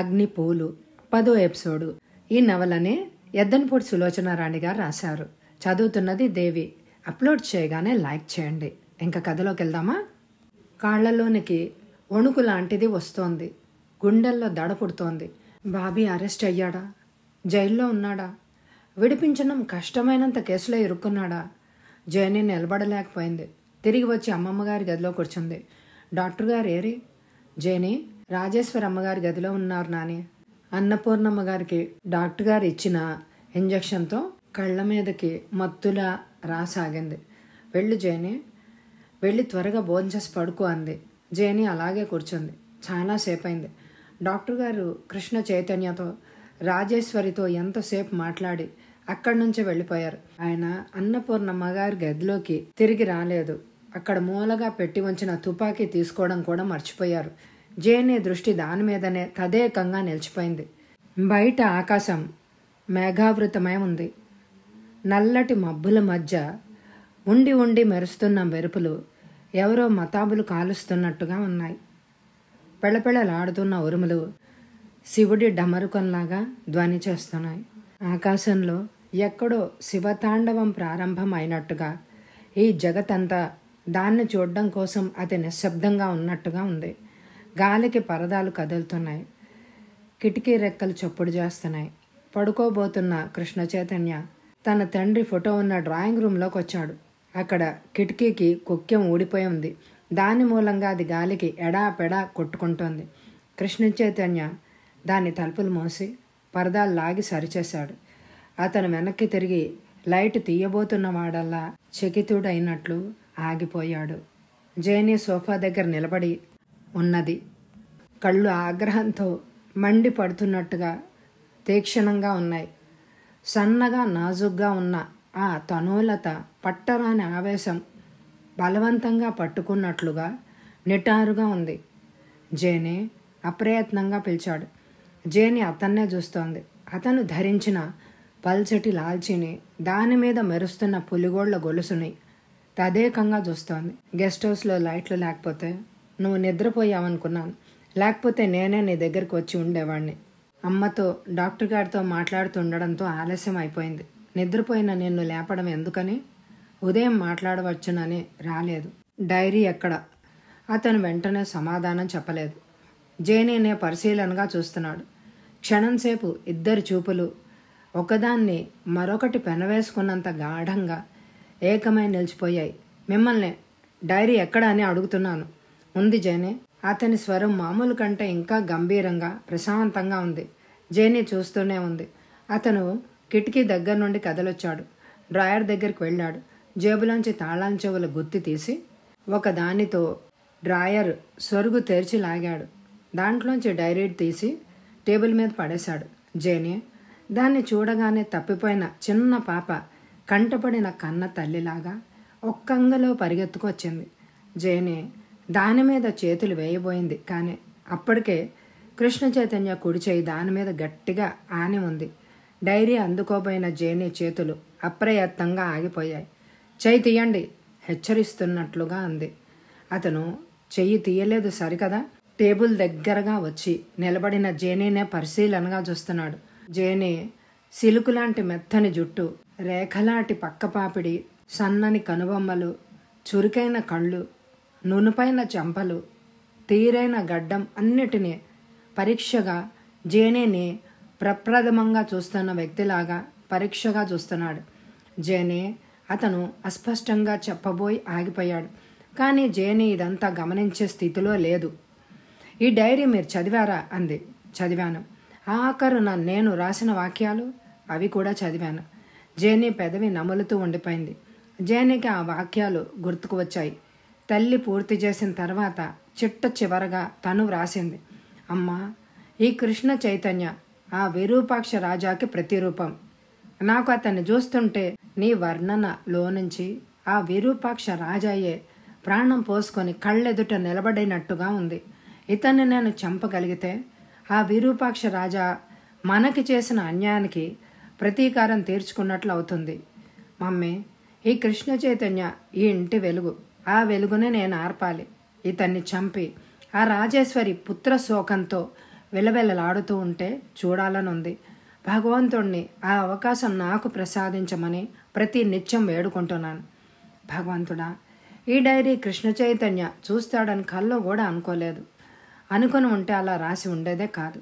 అగ్ని పూలు పదో ఎపిసోడు ఈ నవలని ఎద్దనపూడి సులోచనారాణి గారు రాశారు చదువుతున్నది దేవి అప్లోడ్ చేయగానే లైక్ చేయండి ఇంకా కథలోకి వెళ్దామా కాళ్లలోనికి వణుకు లాంటిది వస్తోంది గుండెల్లో దడ పుడుతోంది బాబీ అరెస్ట్ అయ్యాడా జైల్లో ఉన్నాడా విడిపించడం కష్టమైనంత కేసులో ఇరుక్కున్నాడా జైని నిలబడలేకపోయింది తిరిగి వచ్చి అమ్మమ్మగారి గదిలో కూర్చుంది డాక్టర్ గారు ఏరి జయని రాజేశ్వరి అమ్మగారి గదిలో ఉన్నారు నాని అన్నపూర్ణమ్మ గారికి డాక్టర్ గారు ఇచ్చిన ఇంజక్షన్తో కళ్ళ మీదకి మత్తులా రాసాగింది వెళ్ళు జేని వెళ్ళి త్వరగా భోంచేసి పడుకో అంది జేని అలాగే కూర్చుంది చాలాసేపు అయింది డాక్టర్ గారు కృష్ణ చైతన్యతో రాజేశ్వరితో ఎంతసేపు మాట్లాడి అక్కడి నుంచి వెళ్ళిపోయారు ఆయన అన్నపూర్ణమ్మ గారి గదిలోకి తిరిగి రాలేదు అక్కడ మూలగా పెట్టి ఉంచిన తుపాకీ తీసుకోవడం కూడా మర్చిపోయారు జేఎన్ఏ దృష్టి దాని మీదనే తదేకంగా నిలిచిపోయింది బయట ఆకాశం మేఘావృతమై ఉంది నల్లటి మబ్బుల మధ్య ఉండి ఉండి మెరుస్తున్న మెరుపులు ఎవరో మతాబులు కాలుస్తున్నట్టుగా ఉన్నాయి పెళపెళలాడుతున్న ఉరుములు శివుడి డమరుకంలాగా ధ్వని చేస్తున్నాయి ఆకాశంలో ఎక్కడో శివతాండవం ప్రారంభం అయినట్టుగా ఈ జగతంతా దాన్ని చూడడం కోసం అతి నిశ్శబ్దంగా ఉన్నట్టుగా ఉంది గాలికి పరదాలు కదులుతున్నాయి కిటికీ రెక్కలు చప్పుడు చేస్తున్నాయి పడుకోబోతున్న కృష్ణ చైతన్య తన తండ్రి ఫోటో ఉన్న డ్రాయింగ్ రూమ్లోకి వచ్చాడు అక్కడ కిటికీకి కుక్యం ఊడిపోయి ఉంది దాని మూలంగా అది గాలికి ఎడా పెడా కొట్టుకుంటోంది కృష్ణ చైతన్య దాని తలుపులు మోసి పరదాలు లాగి సరిచేశాడు అతను వెనక్కి తిరిగి లైట్ తీయబోతున్న వాడల్లా చెకితుడైనట్లు ఆగిపోయాడు జేని సోఫా దగ్గర నిలబడి ఉన్నది కళ్ళు ఆగ్రహంతో మండి పడుతున్నట్టుగా తీక్షణంగా ఉన్నాయి సన్నగా నాజుగ్గా ఉన్న ఆ తనూలత పట్టరాని ఆవేశం బలవంతంగా పట్టుకున్నట్లుగా నిటారుగా ఉంది జేని అప్రయత్నంగా పిలిచాడు జేని అతన్నే చూస్తోంది అతను ధరించిన పల్చటి లాల్చిని దాని మీద మెరుస్తున్న పులిగోళ్ల గొలుసుని తదేకంగా చూస్తోంది గెస్ట్ హౌస్లో లైట్లు లేకపోతే నువ్వు నిద్రపోయావనుకున్నాను లేకపోతే నేనే నీ దగ్గరికి వచ్చి ఉండేవాణ్ణి అమ్మతో డాక్టర్ గారితో మాట్లాడుతుండడంతో ఆలస్యం అయిపోయింది నిద్రపోయిన నిన్ను లేపడం ఎందుకని ఉదయం మాట్లాడవచ్చునని రాలేదు డైరీ ఎక్కడ అతను వెంటనే సమాధానం చెప్పలేదు జేనీనే పరిశీలనగా చూస్తున్నాడు క్షణంసేపు ఇద్దరు చూపులు ఒకదాన్ని మరొకటి పెనవేసుకున్నంత గాఢంగా ఏకమై నిలిచిపోయాయి మిమ్మల్ని డైరీ ఎక్కడ అని అడుగుతున్నాను ఉంది జేనే అతని స్వరం మామూలు కంటే ఇంకా గంభీరంగా ప్రశాంతంగా ఉంది జేని చూస్తూనే ఉంది అతను కిటికీ దగ్గర నుండి కదలొచ్చాడు డ్రాయర్ దగ్గరికి వెళ్ళాడు జేబులోంచి తాళాల చెవుల గుత్తి తీసి ఒక దానితో డ్రాయర్ సొరుగు తెరిచి లాగాడు దాంట్లోంచి డైరీ తీసి టేబుల్ మీద పడేశాడు జేనే దాన్ని చూడగానే తప్పిపోయిన చిన్న పాప కంటపడిన కన్న తల్లిలాగా ఒక్కంగలో పరిగెత్తుకు వచ్చింది జేనే దాని మీద చేతులు వేయబోయింది కానీ అప్పటికే కృష్ణ చైతన్య కుడి చేయి దాని మీద గట్టిగా ఆని ఉంది డైరీ అందుకోబోయిన జేని చేతులు అప్రయత్నంగా ఆగిపోయాయి చేయి తీయండి హెచ్చరిస్తున్నట్లుగా అంది అతను చెయ్యి తీయలేదు సరికదా టేబుల్ దగ్గరగా వచ్చి నిలబడిన జేనీనే పరిశీలనగా చూస్తున్నాడు జేనీ సిలుకులాంటి మెత్తని జుట్టు రేఖలాంటి పక్కపాపిడి సన్నని కనుబొమ్మలు చురుకైన కళ్ళు నునుపైన చెంపలు తీరైన గడ్డం అన్నిటినీ పరీక్షగా జేనేని ప్రప్రథమంగా చూస్తున్న వ్యక్తిలాగా పరీక్షగా చూస్తున్నాడు జేనే అతను అస్పష్టంగా చెప్పబోయి ఆగిపోయాడు కానీ జేనే ఇదంతా గమనించే స్థితిలో లేదు ఈ డైరీ మీరు చదివారా అంది చదివాను ఆఖరున నేను రాసిన వాక్యాలు అవి కూడా చదివాను జేనీ పెదవి నములుతూ ఉండిపోయింది జేనీకి ఆ వాక్యాలు గుర్తుకు వచ్చాయి తల్లి పూర్తి చేసిన తర్వాత చిట్ట చివరగా తను వ్రాసింది అమ్మా ఈ కృష్ణ చైతన్య ఆ విరూపాక్ష రాజాకి ప్రతిరూపం నాకు అతన్ని చూస్తుంటే నీ వర్ణనలో నుంచి ఆ విరూపాక్ష రాజాయే ప్రాణం పోసుకొని కళ్ళెదుట నిలబడినట్టుగా ఉంది ఇతన్ని నేను చంపగలిగితే ఆ విరూపాక్ష రాజా మనకి చేసిన అన్యాయానికి ప్రతీకారం తీర్చుకున్నట్లు అవుతుంది మమ్మీ ఈ కృష్ణ చైతన్య ఈ ఇంటి వెలుగు ఆ వెలుగునే నేను ఆర్పాలి ఇతన్ని చంపి ఆ రాజేశ్వరి పుత్ర శోకంతో విలవెలలాడుతూ ఉంటే చూడాలనుంది భగవంతుణ్ణి ఆ అవకాశం నాకు ప్రసాదించమని ప్రతి నిత్యం వేడుకుంటున్నాను భగవంతుడా ఈ డైరీ కృష్ణ చైతన్య చూస్తాడని కల్లో కూడా అనుకోలేదు అనుకుని ఉంటే అలా రాసి ఉండేదే కాదు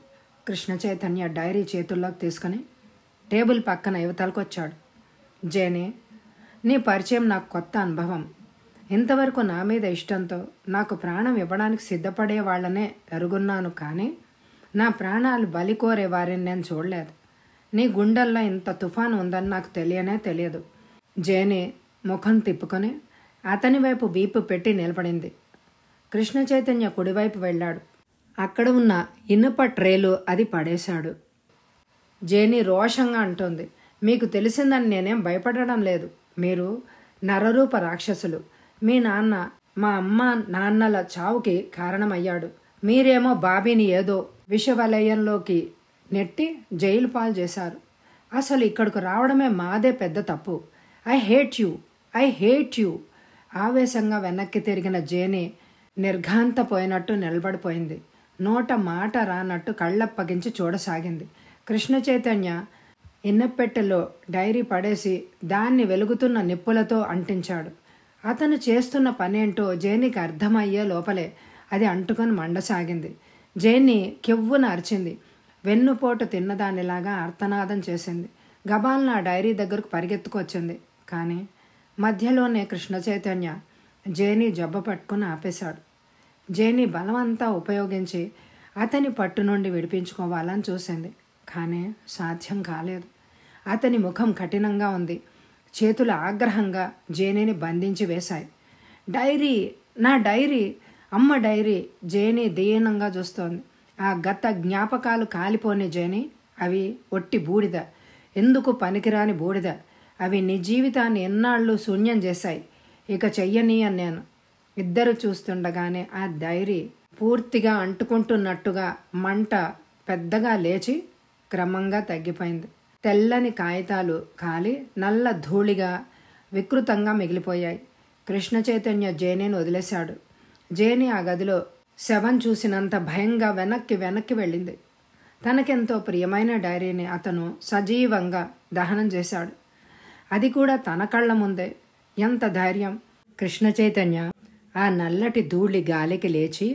కృష్ణ చైతన్య డైరీ చేతుల్లోకి తీసుకుని టేబుల్ పక్కన యువతలకు వచ్చాడు జేనే నీ పరిచయం నాకు కొత్త అనుభవం ఇంతవరకు నా మీద ఇష్టంతో నాకు ప్రాణం ఇవ్వడానికి సిద్ధపడే వాళ్ళనే ఎరుగున్నాను కానీ నా ప్రాణాలు బలి కోరే వారిని నేను చూడలేదు నీ గుండెల్లో ఇంత తుఫాను ఉందని నాకు తెలియనే తెలియదు జేని ముఖం తిప్పుకొని అతని వైపు వీపు పెట్టి నిలబడింది కృష్ణ చైతన్య కుడివైపు వెళ్ళాడు అక్కడ ఉన్న ఇనుప ట్రేలు అది పడేశాడు జేని రోషంగా అంటోంది మీకు తెలిసిందని నేనేం భయపడడం లేదు మీరు నరరూప రాక్షసులు మీ నాన్న మా అమ్మ నాన్నల చావుకి కారణమయ్యాడు మీరేమో బాబీని ఏదో విషవలయంలోకి నెట్టి జైలు పాలు చేశారు అసలు ఇక్కడికి రావడమే మాదే పెద్ద తప్పు I hate you I hate you ఆవేశంగా వెనక్కి తిరిగిన జేని నిర్ఘాంతపోయినట్టు నిలబడిపోయింది నోట మాట రానట్టు కళ్ళప్పగించి చూడసాగింది కృష్ణ చైతన్య ఇన్నపెట్టెలో డైరీ పడేసి దాన్ని వెలుగుతున్న నిప్పులతో అంటించాడు అతను చేస్తున్న పనేంటో జైనికి అర్థమయ్యే లోపలే అది అంటుకొని మండసాగింది జేన్ని కెవ్వున అరిచింది వెన్నుపోటు తిన్నదానిలాగా అర్థనాదం చేసింది గబాల్ నా డైరీ దగ్గరకు పరిగెత్తుకొచ్చింది కానీ మధ్యలోనే కృష్ణ చైతన్య జేని జబ్బ పట్టుకుని ఆపేశాడు జేని బలమంతా ఉపయోగించి అతని పట్టు నుండి విడిపించుకోవాలని చూసింది కానీ సాధ్యం కాలేదు అతని ముఖం కఠినంగా ఉంది చేతులు ఆగ్రహంగా జేనీని బంధించి వేశాయి డైరీ నా డైరీ అమ్మ డైరీ జేనీ దీనంగా చూస్తోంది ఆ గత జ్ఞాపకాలు కాలిపోని జేని అవి ఒట్టి బూడిద ఎందుకు పనికిరాని బూడిద అవి నీ జీవితాన్ని ఎన్నాళ్ళు శూన్యం చేశాయి ఇక చెయ్యని అని నేను ఇద్దరు చూస్తుండగానే ఆ డైరీ పూర్తిగా అంటుకుంటున్నట్టుగా మంట పెద్దగా లేచి క్రమంగా తగ్గిపోయింది తెల్లని కాగితాలు కాలి నల్ల ధూళిగా వికృతంగా మిగిలిపోయాయి కృష్ణ చైతన్య జేనేను వదిలేశాడు జేని ఆ గదిలో శవం చూసినంత భయంగా వెనక్కి వెనక్కి వెళ్ళింది తనకెంతో ప్రియమైన డైరీని అతను సజీవంగా దహనం చేశాడు అది కూడా తన కళ్ళ ముందే ఎంత ధైర్యం కృష్ణ చైతన్య ఆ నల్లటి ధూళి గాలికి లేచి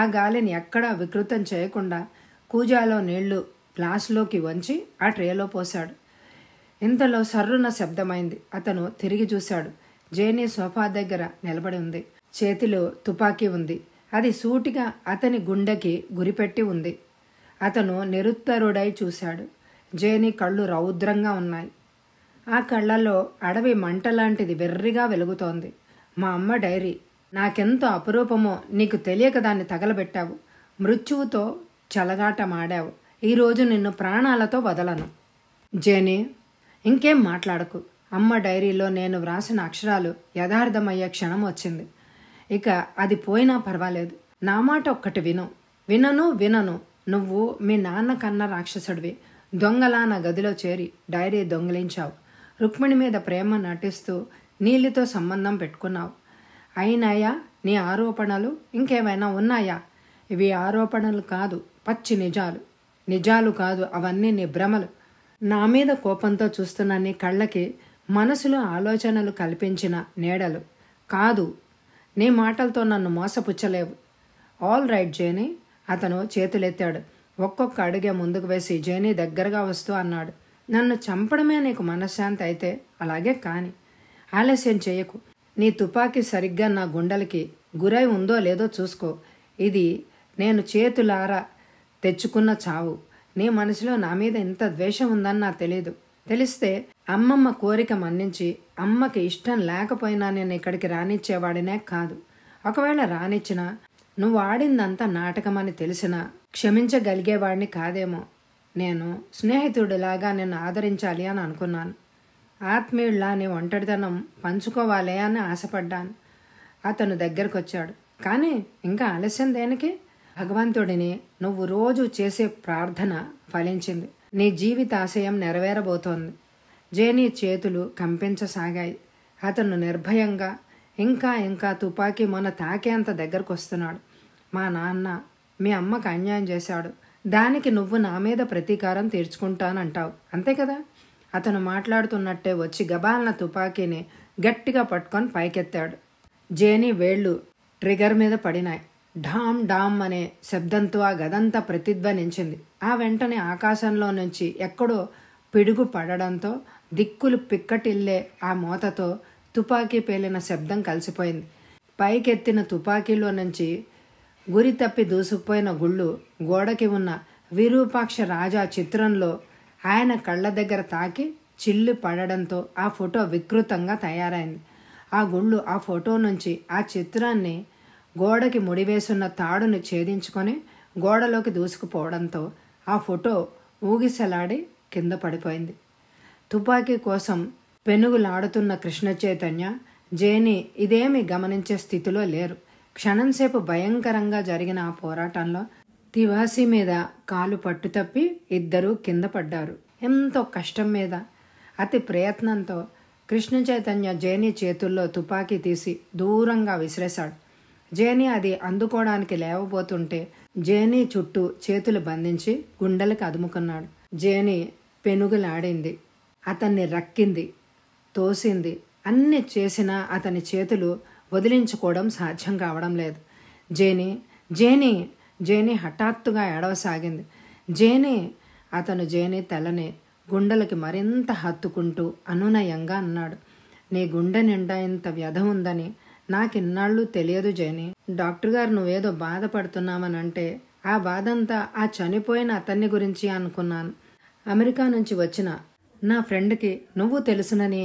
ఆ గాలిని ఎక్కడా వికృతం చేయకుండా కూజాలో నీళ్లు గ్లాసులోకి వంచి ఆ ట్రేలో పోశాడు ఇంతలో సర్రున శబ్దమైంది అతను తిరిగి చూశాడు జేని సోఫా దగ్గర నిలబడి ఉంది చేతిలో తుపాకీ ఉంది అది సూటిగా అతని గుండెకి గురిపెట్టి ఉంది అతను నిరుత్తరుడై చూశాడు జేని కళ్ళు రౌద్రంగా ఉన్నాయి ఆ కళ్ళలో అడవి మంట లాంటిది వెర్రిగా వెలుగుతోంది మా అమ్మ డైరీ నాకెంతో అపురూపమో నీకు తెలియక దాన్ని తగలబెట్టావు మృత్యువుతో చలగాటమాడావు ఈరోజు నిన్ను ప్రాణాలతో వదలను జేనీ ఇంకేం మాట్లాడకు అమ్మ డైరీలో నేను వ్రాసిన అక్షరాలు యథార్థమయ్యే క్షణం వచ్చింది ఇక అది పోయినా పర్వాలేదు నా మాట ఒక్కటి విను వినను వినను నువ్వు మీ నాన్న కన్న రాక్షసుడివి దొంగలా నా గదిలో చేరి డైరీ దొంగిలించావు రుక్మిణి మీద ప్రేమ నటిస్తూ నీళ్ళతో సంబంధం పెట్టుకున్నావు అయినాయా నీ ఆరోపణలు ఇంకేమైనా ఉన్నాయా ఇవి ఆరోపణలు కాదు పచ్చి నిజాలు నిజాలు కాదు అవన్నీ నీ భ్రమలు నా మీద కోపంతో చూస్తున్న నీ కళ్ళకి మనసులో ఆలోచనలు కల్పించిన నీడలు కాదు నీ మాటలతో నన్ను మోసపుచ్చలేవు ఆల్ రైట్ జేనీ అతను చేతులెత్తాడు ఒక్కొక్క అడుగే ముందుకు వేసి జేనీ దగ్గరగా వస్తూ అన్నాడు నన్ను చంపడమే నీకు మనశ్శాంతి అయితే అలాగే కాని ఆలస్యం చేయకు నీ తుపాకీ సరిగ్గా నా గుండెలకి గురై ఉందో లేదో చూసుకో ఇది నేను చేతులారా తెచ్చుకున్న చావు నీ మనసులో నా మీద ఎంత ద్వేషం ఉందని నాకు తెలియదు తెలిస్తే అమ్మమ్మ కోరిక మన్నించి అమ్మకి ఇష్టం లేకపోయినా నేను ఇక్కడికి రానిచ్చేవాడినే కాదు ఒకవేళ రానిచ్చినా నువ్వు ఆడిందంతా నాటకమని తెలిసినా క్షమించగలిగేవాడిని కాదేమో నేను స్నేహితుడిలాగా నిన్ను ఆదరించాలి అని అనుకున్నాను ఆత్మీయుడిలా నీ ఒంటరితనం పంచుకోవాలి అని ఆశపడ్డాను అతను దగ్గరకు వచ్చాడు కానీ ఇంకా ఆలస్యం దేనికి భగవంతుడిని నువ్వు రోజు చేసే ప్రార్థన ఫలించింది నీ జీవితాశయం నెరవేరబోతోంది జేనీ చేతులు కంపించసాగాయి అతను నిర్భయంగా ఇంకా ఇంకా తుపాకీ మొన్న తాకేంత దగ్గరకు వస్తున్నాడు మా నాన్న మీ అమ్మకు అన్యాయం చేశాడు దానికి నువ్వు నా మీద ప్రతీకారం తీర్చుకుంటానంటావు అంతే కదా అతను మాట్లాడుతున్నట్టే వచ్చి గబాలన తుపాకీని గట్టిగా పట్టుకొని పైకెత్తాడు జేనీ వేళ్ళు ట్రిగర్ మీద పడినాయి ఢామ్ ఢామ్ అనే శబ్దంతో ఆ గదంతా ప్రతిధ్వనించింది ఆ వెంటనే ఆకాశంలో నుంచి ఎక్కడో పిడుగు పడడంతో దిక్కులు పిక్కటిల్లే ఆ మూతతో తుపాకీ పేలిన శబ్దం కలిసిపోయింది పైకెత్తిన తుపాకీలో నుంచి గురి తప్పి దూసుకుపోయిన గుళ్ళు గోడకి ఉన్న విరూపాక్ష రాజా చిత్రంలో ఆయన కళ్ళ దగ్గర తాకి చిల్లు పడడంతో ఆ ఫోటో వికృతంగా తయారైంది ఆ గుళ్ళు ఆ ఫోటో నుంచి ఆ చిత్రాన్ని గోడకి ముడివేసున్న తాడును ఛేదించుకొని గోడలోకి దూసుకుపోవడంతో ఆ ఫోటో ఊగిసలాడి కింద పడిపోయింది తుపాకీ కోసం పెనుగులాడుతున్న కృష్ణ చైతన్య జేని ఇదేమి గమనించే స్థితిలో లేరు క్షణంసేపు భయంకరంగా జరిగిన ఆ పోరాటంలో తివాసి మీద కాలు పట్టు తప్పి ఇద్దరూ కింద పడ్డారు ఎంతో కష్టం మీద అతి ప్రయత్నంతో కృష్ణ చైతన్య జేని చేతుల్లో తుపాకీ తీసి దూరంగా విసిరేశాడు జేని అది అందుకోవడానికి లేవబోతుంటే జేని చుట్టూ చేతులు బంధించి గుండెలకు అదుముకున్నాడు జేని పెనుగులాడింది అతన్ని రక్కింది తోసింది అన్ని చేసినా అతని చేతులు వదిలించుకోవడం సాధ్యం కావడం లేదు జేని జేని జేని హఠాత్తుగా ఏడవసాగింది జేని అతను జేని తలని గుండెలకి మరింత హత్తుకుంటూ అనునయంగా అన్నాడు నీ గుండె నిండా ఇంత వ్యధ ఉందని నాకిన్నాళ్ళు తెలియదు జని డాక్టర్ గారు నువ్వేదో అంటే ఆ బాధంతా ఆ చనిపోయిన అతన్ని గురించి అనుకున్నాను అమెరికా నుంచి వచ్చిన నా ఫ్రెండ్కి నువ్వు తెలుసునని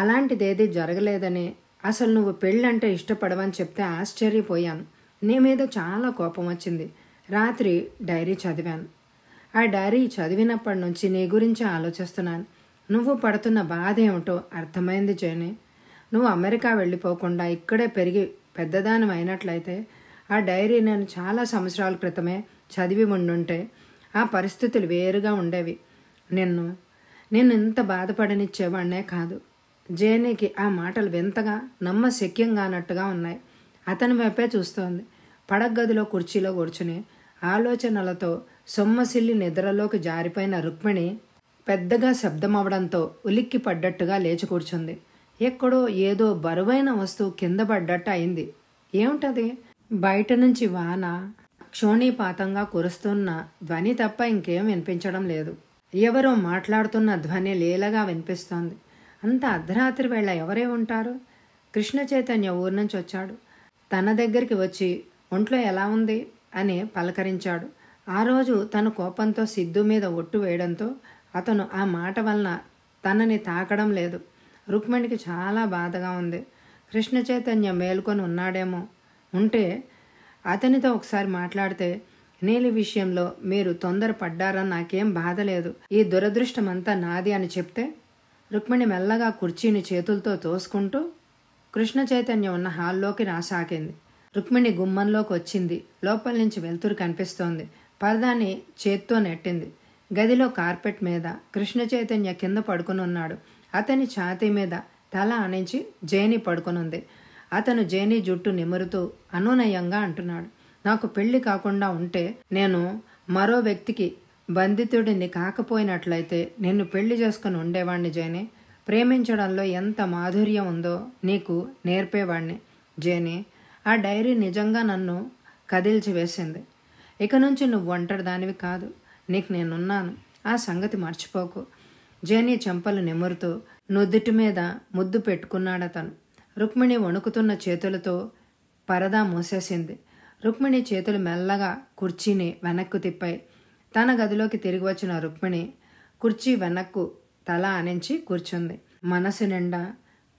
అలాంటిదేదీ జరగలేదని అసలు నువ్వు పెళ్ళంటే ఇష్టపడవని చెప్తే ఆశ్చర్యపోయాను నీ మీద చాలా కోపం వచ్చింది రాత్రి డైరీ చదివాను ఆ డైరీ చదివినప్పటి నుంచి నీ గురించి ఆలోచిస్తున్నాను నువ్వు పడుతున్న బాధ ఏమిటో అర్థమైంది జయని నువ్వు అమెరికా వెళ్ళిపోకుండా ఇక్కడే పెరిగి పెద్దదానం అయినట్లయితే ఆ డైరీ నేను చాలా సంవత్సరాల క్రితమే చదివి ఉండుంటే ఆ పరిస్థితులు వేరుగా ఉండేవి నిన్ను నేను ఇంత బాధపడనిచ్చేవాడినే కాదు జేనీకి ఆ మాటలు వింతగా నమ్మశక్యంగా అన్నట్టుగా ఉన్నాయి అతని వైపే చూస్తోంది పడగదిలో కుర్చీలో కూర్చుని ఆలోచనలతో సొమ్మసిల్లి నిద్రలోకి జారిపోయిన రుక్మిణి పెద్దగా శబ్దమవడంతో ఉలిక్కి పడ్డట్టుగా లేచి కూర్చుంది ఎక్కడో ఏదో బరువైన వస్తువు కింద పడ్డట్టు అయింది ఏమిటది బయట నుంచి వాన క్షోణీపాతంగా కురుస్తున్న ధ్వని తప్ప ఇంకేం వినిపించడం లేదు ఎవరో మాట్లాడుతున్న ధ్వని లీలగా వినిపిస్తోంది అంత అర్ధరాత్రి వేళ ఎవరే ఉంటారు కృష్ణ చైతన్య ఊరి నుంచి వచ్చాడు తన దగ్గరికి వచ్చి ఒంట్లో ఎలా ఉంది అని పలకరించాడు ఆ రోజు తన కోపంతో సిద్ధు మీద ఒట్టు వేయడంతో అతను ఆ మాట వలన తనని తాకడం లేదు రుక్మిణికి చాలా బాధగా ఉంది కృష్ణ చైతన్య మేల్కొని ఉన్నాడేమో ఉంటే అతనితో ఒకసారి మాట్లాడితే నీలి విషయంలో మీరు పడ్డారని నాకేం బాధ లేదు ఈ దురదృష్టమంతా నాది అని చెప్తే రుక్మిణి మెల్లగా కుర్చీని చేతులతో తోసుకుంటూ కృష్ణ చైతన్యం ఉన్న హాల్లోకి రాసాకింది రుక్మిణి గుమ్మంలోకి వచ్చింది లోపల నుంచి వెలుతురు కనిపిస్తోంది పరదాన్ని చేత్తో నెట్టింది గదిలో కార్పెట్ మీద కృష్ణ చైతన్య కింద పడుకుని ఉన్నాడు అతని ఛాతీ మీద తల అణించి జేని పడుకునుంది అతను జేని జుట్టు నిమురుతూ అనునయంగా అంటున్నాడు నాకు పెళ్లి కాకుండా ఉంటే నేను మరో వ్యక్తికి బంధితుడిని కాకపోయినట్లయితే నిన్ను పెళ్లి చేసుకుని ఉండేవాణ్ణి జేని ప్రేమించడంలో ఎంత మాధుర్యం ఉందో నీకు నేర్పేవాణ్ణి జేని ఆ డైరీ నిజంగా నన్ను కదిల్చి వేసింది ఇక నుంచి నువ్వు ఒంటరి దానివి కాదు నీకు నేనున్నాను ఆ సంగతి మర్చిపోకు జేని చెంపలు నెమురుతూ నుద్దుటి మీద ముద్దు పెట్టుకున్నాడతను రుక్మిణి వణుకుతున్న చేతులతో పరదా మూసేసింది రుక్మిణి చేతులు మెల్లగా కుర్చీని వెనక్కు తిప్పాయి తన గదిలోకి తిరిగి వచ్చిన రుక్మిణి కుర్చీ వెనక్కు తల ఆనించి కూర్చుంది మనసు నిండా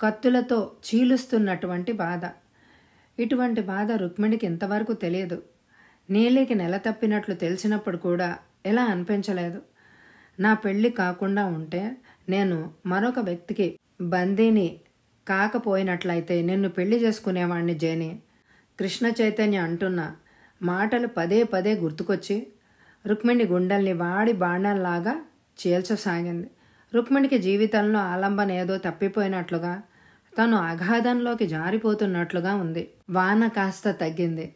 కత్తులతో చీలుస్తున్నటువంటి బాధ ఇటువంటి బాధ రుక్మిణికి ఇంతవరకు తెలియదు నీలికి నెల తప్పినట్లు తెలిసినప్పుడు కూడా ఎలా అనిపించలేదు నా పెళ్ళి కాకుండా ఉంటే నేను మరొక వ్యక్తికి బందీని కాకపోయినట్లయితే నిన్ను పెళ్లి చేసుకునేవాణ్ణి జేని కృష్ణ చైతన్య అంటున్న మాటలు పదే పదే గుర్తుకొచ్చి రుక్మిణి గుండెల్ని వాడి బాణంలాగా చీల్చసాగింది రుక్మిణికి జీవితంలో ఆలంబన ఏదో తప్పిపోయినట్లుగా తను అగాధంలోకి జారిపోతున్నట్లుగా ఉంది వాన కాస్త తగ్గింది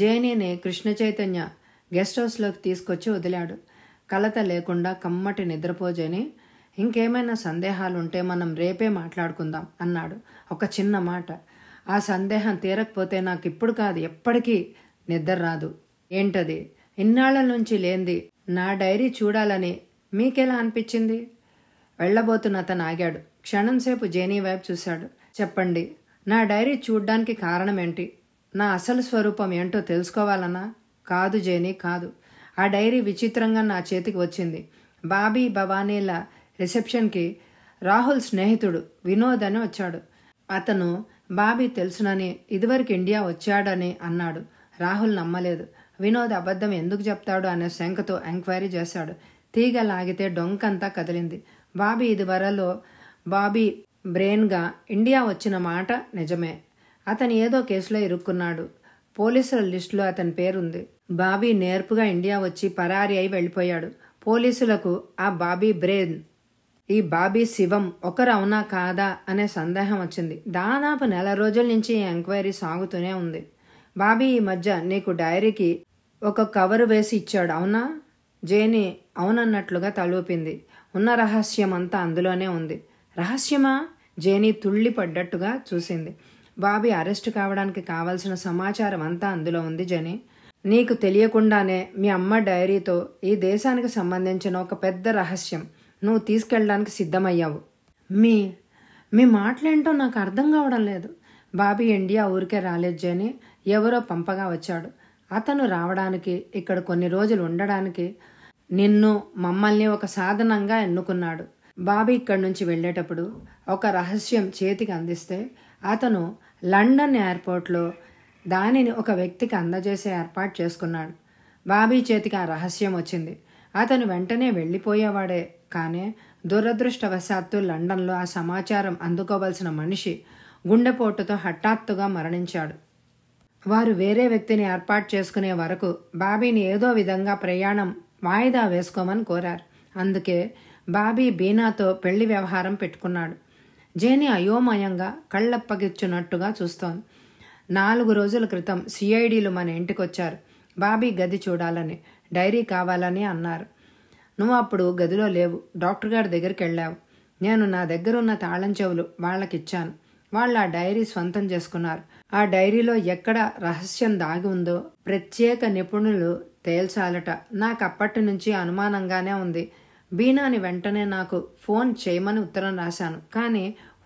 జేనీని కృష్ణ చైతన్య గెస్ట్ హౌస్లోకి తీసుకొచ్చి వదిలాడు కలత లేకుండా కమ్మటి నిద్రపోజేని ఇంకేమైనా సందేహాలుంటే మనం రేపే మాట్లాడుకుందాం అన్నాడు ఒక చిన్న మాట ఆ సందేహం తీరకపోతే నాకు ఇప్పుడు కాదు ఎప్పటికీ నిద్ర రాదు ఏంటది ఇన్నాళ్ల నుంచి లేంది నా డైరీ చూడాలని మీకెలా అనిపించింది వెళ్ళబోతున్న అతను ఆగాడు సేపు జేనీ వైపు చూశాడు చెప్పండి నా డైరీ చూడ్డానికి ఏంటి నా అసలు స్వరూపం ఏంటో తెలుసుకోవాలన్నా కాదు జేనీ కాదు ఆ డైరీ విచిత్రంగా నా చేతికి వచ్చింది బాబీ భవానీల రిసెప్షన్కి రాహుల్ స్నేహితుడు వినోద్ అని వచ్చాడు అతను బాబీ తెలుసునని ఇదివరకు ఇండియా వచ్చాడని అన్నాడు రాహుల్ నమ్మలేదు వినోద్ అబద్ధం ఎందుకు చెప్తాడు అనే శంకతో ఎంక్వైరీ చేశాడు తీగ లాగితే డొంకంతా కదిలింది బాబీ ఇదివరలో బాబీ బ్రెయిన్గా ఇండియా వచ్చిన మాట నిజమే అతను ఏదో కేసులో ఇరుక్కున్నాడు పోలీసుల లిస్టులో అతని పేరుంది బాబీ నేర్పుగా ఇండియా వచ్చి పరారి అయి వెళ్ళిపోయాడు పోలీసులకు ఆ బాబీ బ్రేన్ ఈ బాబీ శివం ఒకరు అవునా కాదా అనే సందేహం వచ్చింది దాదాపు నెల రోజుల నుంచి ఈ ఎంక్వైరీ సాగుతూనే ఉంది బాబీ ఈ మధ్య నీకు డైరీకి ఒక కవరు వేసి ఇచ్చాడు అవునా జేని అవునన్నట్లుగా తలూపింది ఉన్న రహస్యం అంతా అందులోనే ఉంది రహస్యమా జేని తుళ్ళిపడ్డట్టుగా చూసింది బాబీ అరెస్టు కావడానికి కావలసిన సమాచారం అంతా అందులో ఉంది జని నీకు తెలియకుండానే మీ అమ్మ డైరీతో ఈ దేశానికి సంబంధించిన ఒక పెద్ద రహస్యం నువ్వు తీసుకెళ్ళడానికి సిద్ధమయ్యావు మీ మీ మాటలేంటో నాకు అర్థం కావడం లేదు బాబీ ఇండియా ఊరికే రాలేదు జని ఎవరో పంపగా వచ్చాడు అతను రావడానికి ఇక్కడ కొన్ని రోజులు ఉండడానికి నిన్ను మమ్మల్ని ఒక సాధనంగా ఎన్నుకున్నాడు బాబీ ఇక్కడి నుంచి వెళ్ళేటప్పుడు ఒక రహస్యం చేతికి అందిస్తే అతను లండన్ ఎయిర్పోర్ట్లో దానిని ఒక వ్యక్తికి అందజేసే ఏర్పాటు చేసుకున్నాడు బాబీ చేతికి ఆ రహస్యం వచ్చింది అతను వెంటనే వెళ్ళిపోయేవాడే కానీ దురదృష్టవశాత్తు లండన్లో ఆ సమాచారం అందుకోవలసిన మనిషి గుండెపోటుతో హఠాత్తుగా మరణించాడు వారు వేరే వ్యక్తిని ఏర్పాటు చేసుకునే వరకు బాబీని ఏదో విధంగా ప్రయాణం వాయిదా వేసుకోమని కోరారు అందుకే బాబీ బీనాతో పెళ్లి వ్యవహారం పెట్టుకున్నాడు జేని అయోమయంగా కళ్ళప్పగిచ్చున్నట్టుగా చూస్తోంది నాలుగు రోజుల క్రితం సిఐడీలు మన ఇంటికి వచ్చారు బాబీ గది చూడాలని డైరీ కావాలని అన్నారు నువ్వు అప్పుడు గదిలో లేవు డాక్టర్ గారి దగ్గరికి వెళ్ళావు నేను నా దగ్గర ఉన్న తాళం చెవులు వాళ్ళకిచ్చాను వాళ్ళు ఆ డైరీ స్వంతం చేసుకున్నారు ఆ డైరీలో ఎక్కడ రహస్యం దాగి ఉందో ప్రత్యేక నిపుణులు తేల్చాలట నాకు అప్పటి నుంచి అనుమానంగానే ఉంది బీనాని వెంటనే నాకు ఫోన్ చేయమని ఉత్తరం రాశాను కానీ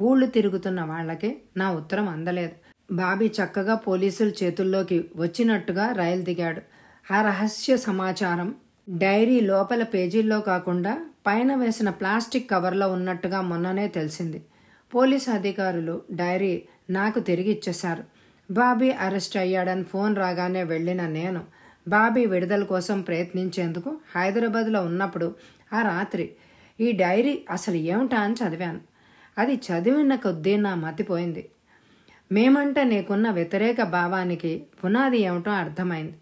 ఊళ్ళు తిరుగుతున్న వాళ్ళకి నా ఉత్తరం అందలేదు బాబీ చక్కగా పోలీసుల చేతుల్లోకి వచ్చినట్టుగా రైలు దిగాడు ఆ రహస్య సమాచారం డైరీ లోపల పేజీల్లో కాకుండా పైన వేసిన ప్లాస్టిక్ కవర్లో ఉన్నట్టుగా మొన్ననే తెలిసింది పోలీసు అధికారులు డైరీ నాకు తిరిగి ఇచ్చేశారు బాబీ అరెస్ట్ అయ్యాడని ఫోన్ రాగానే వెళ్ళిన నేను బాబీ విడుదల కోసం ప్రయత్నించేందుకు హైదరాబాద్లో ఉన్నప్పుడు ఆ రాత్రి ఈ డైరీ అసలు ఏమిటా అని చదివాను అది చదివిన కొద్దీ నా మతిపోయింది మేమంటే నీకున్న వ్యతిరేక భావానికి పునాది ఏమిటో అర్థమైంది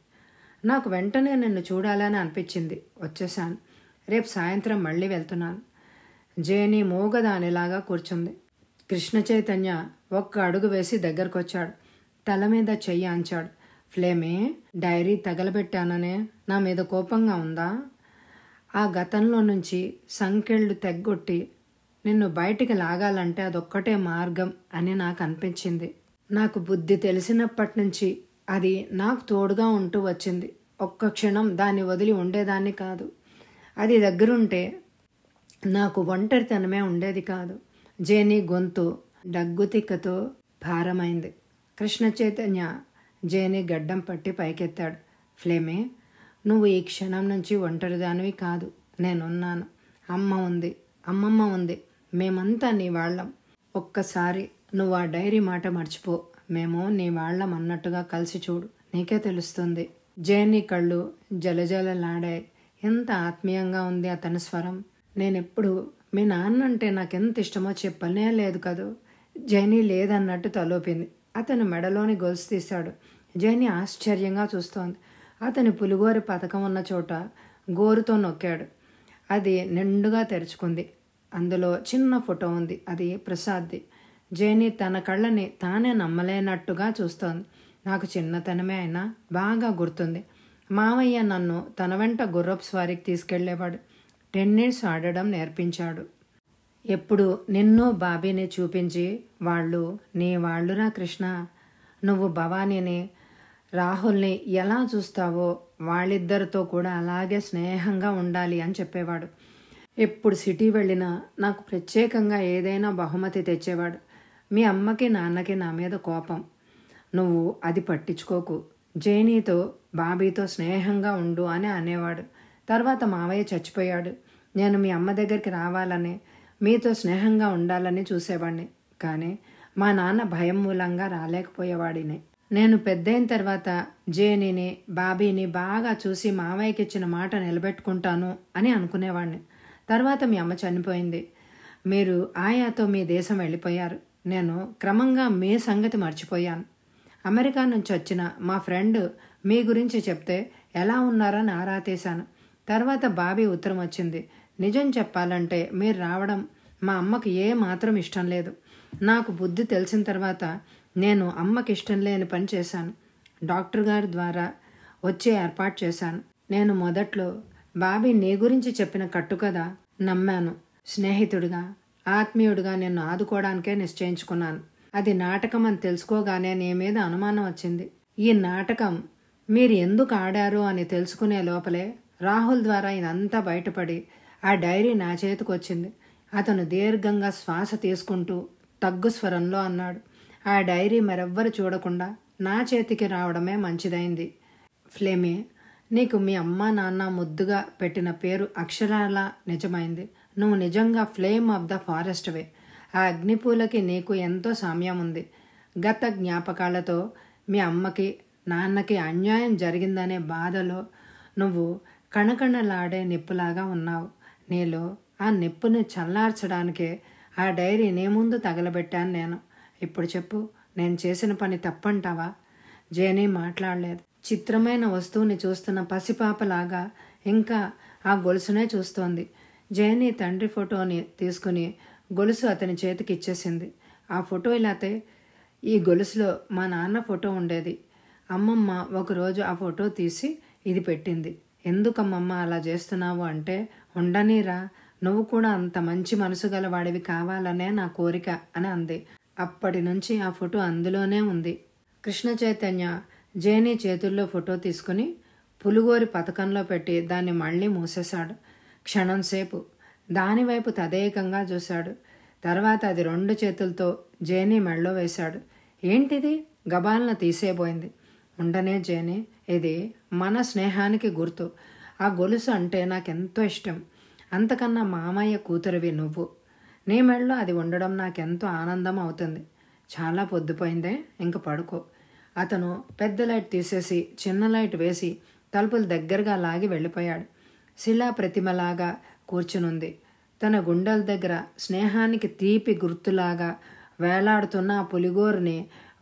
నాకు వెంటనే నిన్ను చూడాలని అనిపించింది వచ్చేశాను రేపు సాయంత్రం మళ్ళీ వెళ్తున్నాను జేని మూగదానిలాగా కూర్చుంది కృష్ణ చైతన్య ఒక్క అడుగు వేసి దగ్గరకొచ్చాడు తల మీద చెయ్యి అంచాడు ఫ్లేమే డైరీ తగలబెట్టాననే నా మీద కోపంగా ఉందా ఆ గతంలో నుంచి సంకెళ్ళు తెగ్గొట్టి నిన్ను బయటికి లాగాలంటే అదొక్కటే మార్గం అని నాకు అనిపించింది నాకు బుద్ధి తెలిసినప్పటి నుంచి అది నాకు తోడుగా ఉంటూ వచ్చింది ఒక్క క్షణం దాన్ని వదిలి ఉండేదాన్ని కాదు అది దగ్గరుంటే నాకు ఒంటరితనమే ఉండేది కాదు జేనీ గొంతు డగ్గుతిక్కతో భారమైంది కృష్ణ చైతన్య జేనీ గడ్డం పట్టి పైకెత్తాడు ఫ్లేమే నువ్వు ఈ క్షణం నుంచి ఒంటరిదానివి కాదు నేనున్నాను అమ్మ ఉంది అమ్మమ్మ ఉంది మేమంతా నీ వాళ్ళం ఒక్కసారి నువ్వు ఆ డైరీ మాట మర్చిపో మేము నీ వాళ్ళం అన్నట్టుగా కలిసి చూడు నీకే తెలుస్తుంది జేని కళ్ళు జలజలలాడాయి ఎంత ఆత్మీయంగా ఉంది అతని స్వరం నేనెప్పుడు మీ నాన్న నాకు నాకెంత ఇష్టమో చెప్పనే లేదు కదూ జయని లేదన్నట్టు తలోపింది అతను మెడలోని గొలుసు తీశాడు జయని ఆశ్చర్యంగా చూస్తోంది అతని పులిగోరి పథకం ఉన్న చోట గోరుతో నొక్కాడు అది నిండుగా తెరుచుకుంది అందులో చిన్న ఫోటో ఉంది అది ప్రసాద్ది జేని తన కళ్ళని తానే నమ్మలేనట్టుగా చూస్తోంది నాకు చిన్నతనమే అయినా బాగా గుర్తుంది మావయ్య నన్ను తన వెంట గుర్రపు స్వారికి తీసుకెళ్లేవాడు టెన్నిస్ ఆడడం నేర్పించాడు ఎప్పుడు నిన్ను బాబీని చూపించి వాళ్ళు నీ వాళ్ళురా కృష్ణ నువ్వు భవానీని రాహుల్ని ఎలా చూస్తావో వాళ్ళిద్దరితో కూడా అలాగే స్నేహంగా ఉండాలి అని చెప్పేవాడు ఎప్పుడు సిటీ వెళ్ళినా నాకు ప్రత్యేకంగా ఏదైనా బహుమతి తెచ్చేవాడు మీ అమ్మకి నాన్నకి నా మీద కోపం నువ్వు అది పట్టించుకోకు జేనీతో బాబీతో స్నేహంగా ఉండు అని అనేవాడు తర్వాత మావయ్య చచ్చిపోయాడు నేను మీ అమ్మ దగ్గరికి రావాలని మీతో స్నేహంగా ఉండాలని చూసేవాడిని కానీ మా నాన్న భయం మూలంగా రాలేకపోయేవాడిని నేను పెద్దయిన తర్వాత జేనీని బాబీని బాగా చూసి మావయ్యకి ఇచ్చిన మాట నిలబెట్టుకుంటాను అని అనుకునేవాడిని తర్వాత మీ అమ్మ చనిపోయింది మీరు ఆయాతో మీ దేశం వెళ్ళిపోయారు నేను క్రమంగా మీ సంగతి మర్చిపోయాను అమెరికా నుంచి వచ్చిన మా ఫ్రెండ్ మీ గురించి చెప్తే ఎలా ఉన్నారని ఆరా తీశాను తర్వాత బాబీ ఉత్తరం వచ్చింది నిజం చెప్పాలంటే మీరు రావడం మా అమ్మకి ఏ మాత్రం ఇష్టం లేదు నాకు బుద్ధి తెలిసిన తర్వాత నేను అమ్మకి ఇష్టం లేని పని చేశాను డాక్టర్ గారి ద్వారా వచ్చే ఏర్పాటు చేశాను నేను మొదట్లో బాబీ నీ గురించి చెప్పిన కట్టు కదా నమ్మాను స్నేహితుడిగా ఆత్మీయుడిగా నిన్ను ఆదుకోవడానికే నిశ్చయించుకున్నాను అది నాటకం అని తెలుసుకోగానే నీ మీద అనుమానం వచ్చింది ఈ నాటకం మీరు ఎందుకు ఆడారు అని తెలుసుకునే లోపలే రాహుల్ ద్వారా ఇదంతా బయటపడి ఆ డైరీ నా చేతికి వచ్చింది అతను దీర్ఘంగా శ్వాస తీసుకుంటూ తగ్గు స్వరంలో అన్నాడు ఆ డైరీ మరెవ్వరు చూడకుండా నా చేతికి రావడమే మంచిదైంది ఫ్లేమే నీకు మీ అమ్మ నాన్న ముద్దుగా పెట్టిన పేరు అక్షరాల నిజమైంది నువ్వు నిజంగా ఫ్లేమ్ ఆఫ్ ద ఫారెస్ట్వే ఆ అగ్నిపూలకి నీకు ఎంతో సామ్యం ఉంది గత జ్ఞాపకాలతో మీ అమ్మకి నాన్నకి అన్యాయం జరిగిందనే బాధలో నువ్వు కణకణలాడే నిప్పులాగా ఉన్నావు నీలో ఆ నిప్పుని చల్లార్చడానికే ఆ డైరీ నీ ముందు తగలబెట్టాను నేను ఇప్పుడు చెప్పు నేను చేసిన పని తప్పంటావా జేనీ మాట్లాడలేదు చిత్రమైన వస్తువుని చూస్తున్న పసిపాపలాగా ఇంకా ఆ గొలుసునే చూస్తోంది జయని తండ్రి ఫోటోని తీసుకుని గొలుసు అతని చేతికి ఇచ్చేసింది ఆ ఫోటో ఇలాతే ఈ గొలుసులో మా నాన్న ఫోటో ఉండేది అమ్మమ్మ ఒకరోజు ఆ ఫోటో తీసి ఇది పెట్టింది అమ్మమ్మ అలా చేస్తున్నావు అంటే ఉండనీరా నువ్వు కూడా అంత మంచి మనసు గలవాడివి కావాలనే నా కోరిక అని అంది అప్పటి నుంచి ఆ ఫోటో అందులోనే ఉంది కృష్ణ చైతన్య జేని చేతుల్లో ఫోటో తీసుకుని పులుగోరి పథకంలో పెట్టి దాన్ని మళ్ళీ మూసేశాడు సేపు దానివైపు తదేకంగా చూశాడు తర్వాత అది రెండు చేతులతో జేని మెళ్ళో వేశాడు ఏంటిది గబాలన తీసేపోయింది ఉండనే జేని ఇది మన స్నేహానికి గుర్తు ఆ గొలుసు అంటే నాకెంతో ఇష్టం అంతకన్నా మామయ్య కూతురివి నువ్వు నీ మెళ్ళో అది ఉండడం నాకెంతో ఆనందం అవుతుంది చాలా పొద్దుపోయిందే ఇంక పడుకో అతను పెద్ద లైట్ తీసేసి చిన్న లైట్ వేసి తలుపులు దగ్గరగా లాగి వెళ్ళిపోయాడు శిలా ప్రతిమలాగా కూర్చునుంది తన గుండెల దగ్గర స్నేహానికి తీపి గుర్తులాగా వేలాడుతున్న ఆ పులిగోరుని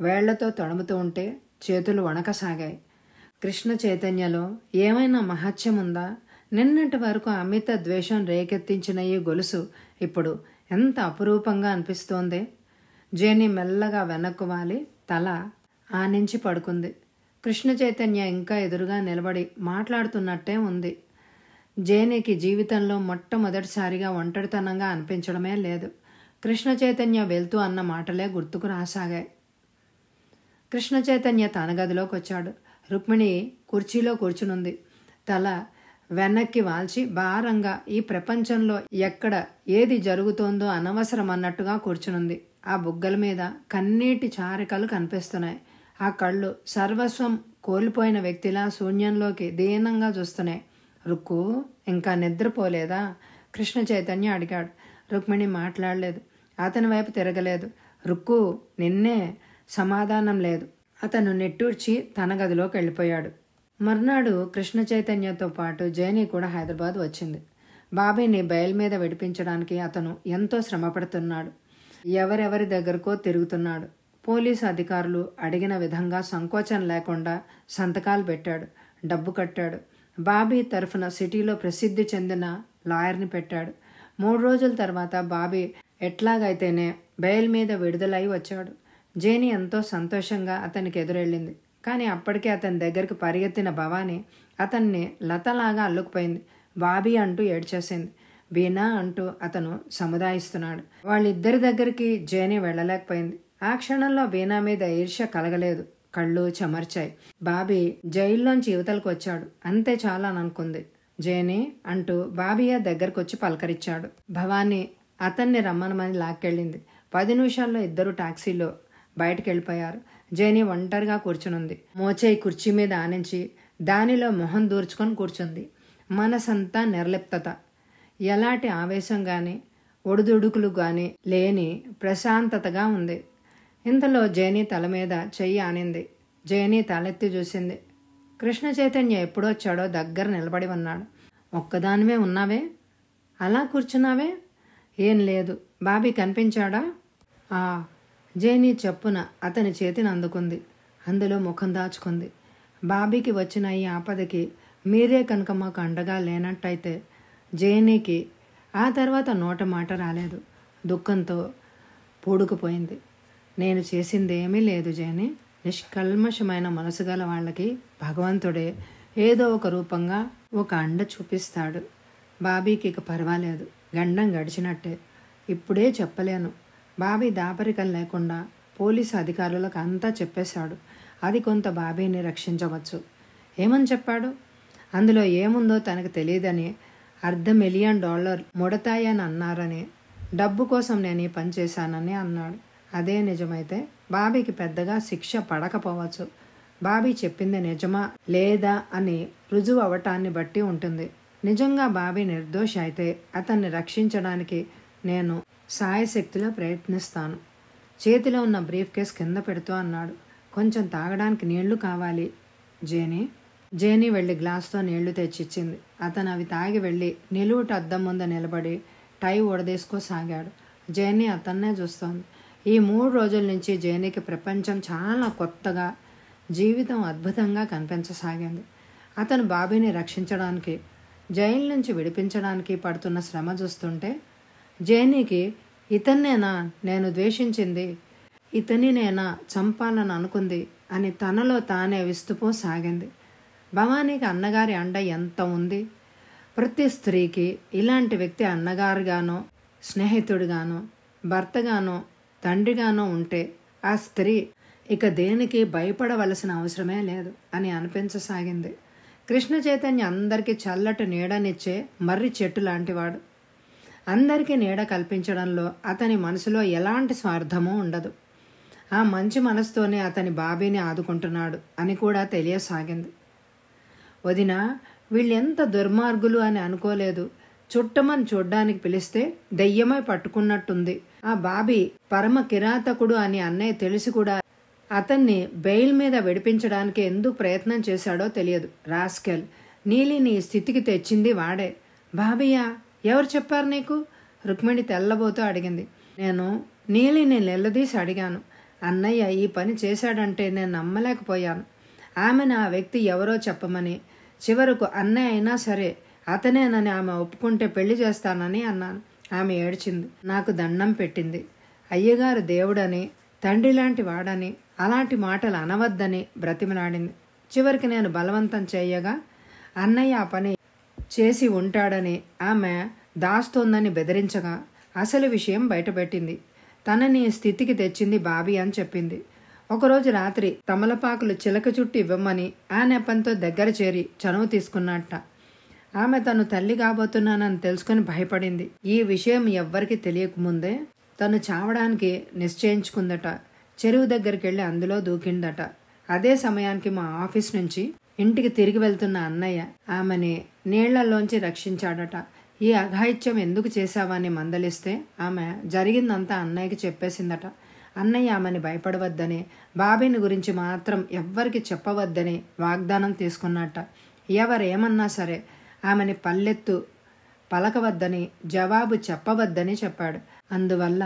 వేళ్లతో తడుముతూ ఉంటే చేతులు వణకసాగాయి కృష్ణ చైతన్యలో ఏమైనా మహత్యముందా ఉందా నిన్నటి వరకు అమిత ద్వేషం రేకెత్తించిన ఈ గొలుసు ఇప్పుడు ఎంత అపురూపంగా అనిపిస్తోంది జేని మెల్లగా వెనక్కువాలి తల ఆనించి పడుకుంది కృష్ణ చైతన్య ఇంకా ఎదురుగా నిలబడి మాట్లాడుతున్నట్టే ఉంది జేనికి జీవితంలో మొట్టమొదటిసారిగా ఒంటరితనంగా అనిపించడమే లేదు కృష్ణ చైతన్య వెళ్తూ అన్న మాటలే గుర్తుకు రాసాగాయి కృష్ణ చైతన్య తన గదిలోకి వచ్చాడు రుక్మిణి కుర్చీలో కూర్చునుంది తల వెనక్కి వాల్చి భారంగా ఈ ప్రపంచంలో ఎక్కడ ఏది జరుగుతోందో అనవసరం అన్నట్టుగా కూర్చునుంది ఆ బుగ్గల మీద కన్నీటి చారికలు కనిపిస్తున్నాయి ఆ కళ్ళు సర్వస్వం కోల్పోయిన వ్యక్తిలా శూన్యంలోకి దీనంగా చూస్తున్నాయి రుక్కు ఇంకా నిద్రపోలేదా కృష్ణ చైతన్య అడిగాడు రుక్మిణి మాట్లాడలేదు అతని వైపు తిరగలేదు రుక్కు నిన్నే సమాధానం లేదు అతను నెట్టూర్చి తన గదిలోకి వెళ్ళిపోయాడు మర్నాడు కృష్ణ చైతన్యతో పాటు జైని కూడా హైదరాబాద్ వచ్చింది బాబీని బయలు మీద విడిపించడానికి అతను ఎంతో శ్రమపడుతున్నాడు ఎవరెవరి దగ్గరకో తిరుగుతున్నాడు పోలీసు అధికారులు అడిగిన విధంగా సంకోచం లేకుండా సంతకాలు పెట్టాడు డబ్బు కట్టాడు బాబీ తరఫున సిటీలో ప్రసిద్ధి చెందిన లాయర్ని పెట్టాడు మూడు రోజుల తర్వాత బాబీ ఎట్లాగైతేనే బెయిల్ మీద విడుదలై వచ్చాడు జేని ఎంతో సంతోషంగా అతనికి ఎదురెళ్ళింది కానీ అప్పటికే అతని దగ్గరికి పరిగెత్తిన భవాని అతన్ని లతలాగా అల్లుకుపోయింది బాబీ అంటూ ఏడ్చేసింది బీనా అంటూ అతను సముదాయిస్తున్నాడు వాళ్ళిద్దరి దగ్గరికి జేని వెళ్ళలేకపోయింది ఆ క్షణంలో బీనా మీద ఈర్ష కలగలేదు కళ్ళు చెమర్చాయి బాబీ జైల్లోంచి యువతలకు వచ్చాడు అంతే చాలా అని అనుకుంది జేని అంటూ బాబియా దగ్గరకొచ్చి పలకరించాడు భవానీ అతన్ని రమ్మనమని లాక్కెళ్ళింది పది నిమిషాల్లో ఇద్దరు టాక్సీలో బయటకు వెళ్ళిపోయారు జేని ఒంటరిగా కూర్చునుంది మోచేయి కుర్చీ మీద ఆనించి దానిలో మొహం దూర్చుకొని కూర్చుంది మనసంతా నిర్లిప్తత ఎలాంటి ఆవేశం కానీ ఒడిదుడుకులు కానీ లేని ప్రశాంతతగా ఉంది ఇంతలో జేని తల మీద చెయ్యి ఆనింది జేని తలెత్తి చూసింది కృష్ణ చైతన్య ఎప్పుడొచ్చాడో దగ్గర నిలబడి ఉన్నాడు ఒక్కదానివే ఉన్నావే అలా కూర్చున్నావే ఏం లేదు బాబీ కనిపించాడా ఆ జేని చెప్పున అతని చేతిని అందుకుంది అందులో ముఖం దాచుకుంది బాబీకి వచ్చిన ఈ ఆపదకి మీరే కనుక మాకు అండగా లేనట్టయితే జేనీకి ఆ తర్వాత నోట మాట రాలేదు దుఃఖంతో పూడుకుపోయింది నేను చేసింది ఏమీ లేదు జేని నిష్కల్మషమైన మనసు గల వాళ్ళకి భగవంతుడే ఏదో ఒక రూపంగా ఒక అండ చూపిస్తాడు బాబీకి ఇక పర్వాలేదు గండం గడిచినట్టే ఇప్పుడే చెప్పలేను బాబీ దాపరికం లేకుండా పోలీసు అధికారులకు అంతా చెప్పేశాడు అది కొంత బాబీని రక్షించవచ్చు ఏమని చెప్పాడు అందులో ఏముందో తనకు తెలియదని అర్ధ మిలియన్ డాలర్ ముడతాయని అన్నారని డబ్బు కోసం నేను ఈ పని చేశానని అన్నాడు అదే నిజమైతే బాబీకి పెద్దగా శిక్ష పడకపోవచ్చు బాబీ చెప్పింది నిజమా లేదా అని రుజువు అవటాన్ని బట్టి ఉంటుంది నిజంగా బాబీ నిర్దోష అయితే అతన్ని రక్షించడానికి నేను సాయశక్తిలో ప్రయత్నిస్తాను చేతిలో ఉన్న బ్రీఫ్ కేస్ కింద పెడుతూ అన్నాడు కొంచెం తాగడానికి నీళ్లు కావాలి జేనీ జేనీ వెళ్ళి గ్లాస్తో నీళ్లు తెచ్చిచ్చింది అతను అవి తాగి వెళ్ళి నిలువుట అద్దం ముందు నిలబడి టై ఊడదీసుకోసాగాడు జేనీ అతన్నే చూస్తోంది ఈ మూడు రోజుల నుంచి జైనికి ప్రపంచం చాలా కొత్తగా జీవితం అద్భుతంగా కనిపించసాగింది అతను బాబీని రక్షించడానికి జైలు నుంచి విడిపించడానికి పడుతున్న శ్రమ చూస్తుంటే జైనికి ఇతన్నేనా నేను ద్వేషించింది ఇతనినేనా చంపాలని అనుకుంది అని తనలో తానే సాగింది భవానీకి అన్నగారి అండ ఎంత ఉంది ప్రతి స్త్రీకి ఇలాంటి వ్యక్తి అన్నగారుగానో స్నేహితుడుగానో భర్తగానో తండ్రిగానో ఉంటే ఆ స్త్రీ ఇక దేనికి భయపడవలసిన అవసరమే లేదు అని అనిపించసాగింది కృష్ణ చైతన్య అందరికీ చల్లటి నీడనిచ్చే మర్రి చెట్టు లాంటివాడు అందరికీ నీడ కల్పించడంలో అతని మనసులో ఎలాంటి స్వార్థమూ ఉండదు ఆ మంచి మనసుతోనే అతని బాబీని ఆదుకుంటున్నాడు అని కూడా తెలియసాగింది వదిన వీళ్ళెంత దుర్మార్గులు అని అనుకోలేదు చుట్టమని చూడ్డానికి పిలిస్తే దెయ్యమై పట్టుకున్నట్టుంది ఆ బాబీ పరమ కిరాతకుడు అని అన్నయ్య తెలిసి కూడా అతన్ని బెయిల్ మీద విడిపించడానికి ఎందుకు ప్రయత్నం చేశాడో తెలియదు రాస్కెల్ నీలిని స్థితికి తెచ్చింది వాడే బాబయ్యా ఎవరు చెప్పారు నీకు రుక్మిణి తెల్లబోతూ అడిగింది నేను నీలిని నిలదీసి అడిగాను అన్నయ్య ఈ పని చేశాడంటే నేను నమ్మలేకపోయాను ఆమె నా వ్యక్తి ఎవరో చెప్పమని చివరకు అన్నయ్య అయినా సరే అతనేనని ఆమె ఒప్పుకుంటే పెళ్లి చేస్తానని అన్నాను ఆమె ఏడ్చింది నాకు దండం పెట్టింది అయ్యగారు దేవుడని తండ్రి లాంటి వాడని అలాంటి మాటలు అనవద్దని బ్రతిమలాడింది చివరికి నేను బలవంతం చేయగా అన్నయ్య ఆ పని చేసి ఉంటాడని ఆమె దాస్తోందని బెదిరించగా అసలు విషయం బయటపెట్టింది తనని స్థితికి తెచ్చింది బాబీ అని చెప్పింది ఒకరోజు రాత్రి తమలపాకులు చిలక చుట్టి ఇవ్వమని ఆ నెపంతో దగ్గర చేరి చనువు తీసుకున్నట్ట ఆమె తను తల్లి కాబోతున్నానని తెలుసుకుని భయపడింది ఈ విషయం ఎవ్వరికి తెలియకముందే తను చావడానికి నిశ్చయించుకుందట చెరువు దగ్గరికి వెళ్ళి అందులో దూకిందట అదే సమయానికి మా ఆఫీస్ నుంచి ఇంటికి తిరిగి వెళ్తున్న అన్నయ్య ఆమెని నీళ్లలోంచి రక్షించాడట ఈ అఘాయిత్యం ఎందుకు చేశావని మందలిస్తే ఆమె జరిగిందంతా అన్నయ్యకి చెప్పేసిందట అన్నయ్య ఆమెని భయపడవద్దని బాబీని గురించి మాత్రం ఎవ్వరికి చెప్పవద్దని వాగ్దానం తీసుకున్నట్ట ఎవరేమన్నా సరే ఆమెని పల్లెత్తు పలకవద్దని జవాబు చెప్పవద్దని చెప్పాడు అందువల్ల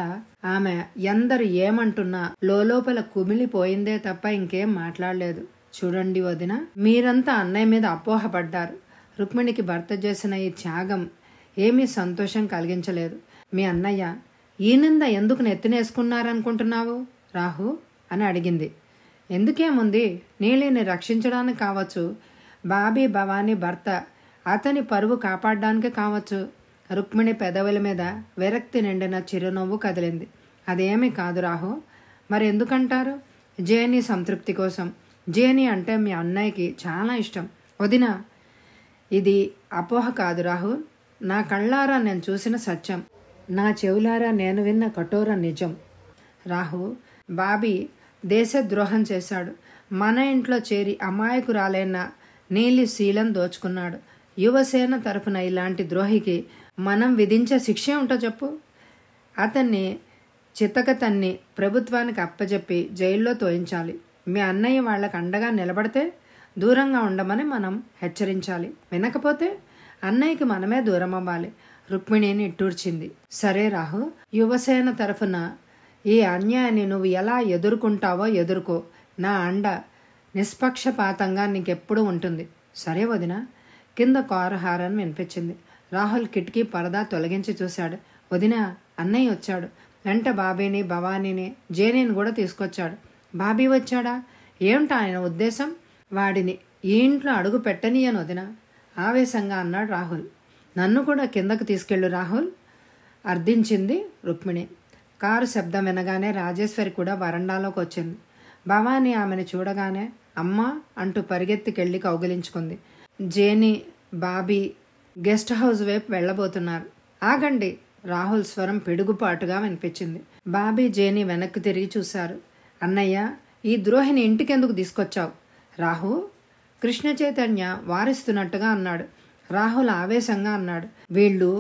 ఆమె ఎందరు ఏమంటున్నా లోపల కుమిలిపోయిందే తప్ప ఇంకేం మాట్లాడలేదు చూడండి వదిన మీరంతా అన్నయ్య మీద అపోహపడ్డారు రుక్మిణికి భర్త చేసిన ఈ త్యాగం ఏమీ సంతోషం కలిగించలేదు మీ అన్నయ్య ఈ నింద ఎందుకు నెత్తినేసుకున్నారనుకుంటున్నావు రాహు అని అడిగింది ఎందుకేముంది నీలిని రక్షించడానికి కావచ్చు బాబీ భవానీ భర్త అతని పరువు కాపాడడానికి కావచ్చు రుక్మిణి పెదవుల మీద విరక్తి నిండిన చిరునవ్వు కదిలింది అదేమీ కాదు రాహు మరి ఎందుకంటారు జేని సంతృప్తి కోసం జేని అంటే మీ అన్నయ్యకి చాలా ఇష్టం వదిన ఇది అపోహ కాదు రాహు నా కళ్ళారా నేను చూసిన సత్యం నా చెవులారా నేను విన్న కఠోర నిజం రాహు బాబీ దేశద్రోహం చేశాడు మన ఇంట్లో చేరి అమాయకురాలైన నీలి శీలం దోచుకున్నాడు యువసేన తరఫున ఇలాంటి ద్రోహికి మనం విధించే శిక్ష ఏమిటో చెప్పు అతన్ని తన్ని ప్రభుత్వానికి అప్పచెప్పి జైల్లో తోయించాలి మీ అన్నయ్య వాళ్ళకు అండగా నిలబడితే దూరంగా ఉండమని మనం హెచ్చరించాలి వినకపోతే అన్నయ్యకి మనమే దూరం అవ్వాలి రుక్మిణిని ఇట్టూర్చింది సరే రాహు యువసేన తరఫున ఈ అన్యాయాన్ని నువ్వు ఎలా ఎదుర్కొంటావో ఎదుర్కో నా అండ నిష్పక్షపాతంగా నీకెప్పుడు ఉంటుంది సరే వదినా కింద కారు హారన్ వినిపించింది రాహుల్ కిటికీ పరదా తొలగించి చూశాడు వదిన అన్నయ్య వచ్చాడు వెంట బాబీని భవానీని జేనీని కూడా తీసుకొచ్చాడు బాబీ వచ్చాడా ఏమిటా ఆయన ఉద్దేశం వాడిని ఈ ఇంట్లో అడుగు పెట్టనీయను వదిన ఆవేశంగా అన్నాడు రాహుల్ నన్ను కూడా కిందకు తీసుకెళ్ళు రాహుల్ అర్థించింది రుక్మిణి కారు శబ్దం వినగానే రాజేశ్వరి కూడా వరండాలోకి వచ్చింది భవానీ ఆమెను చూడగానే అమ్మా అంటూ పరిగెత్తికెళ్ళి కౌగిలించుకుంది జేని బాబీ గెస్ట్ హౌస్ వైపు వెళ్ళబోతున్నారు ఆగండి రాహుల్ స్వరం పిడుగుపాటుగా వినిపించింది బాబీ జేని వెనక్కి తిరిగి చూశారు అన్నయ్య ఈ ద్రోహిని ఇంటికెందుకు తీసుకొచ్చావు రాహు కృష్ణ చైతన్య వారిస్తున్నట్టుగా అన్నాడు రాహుల్ ఆవేశంగా అన్నాడు వీళ్ళు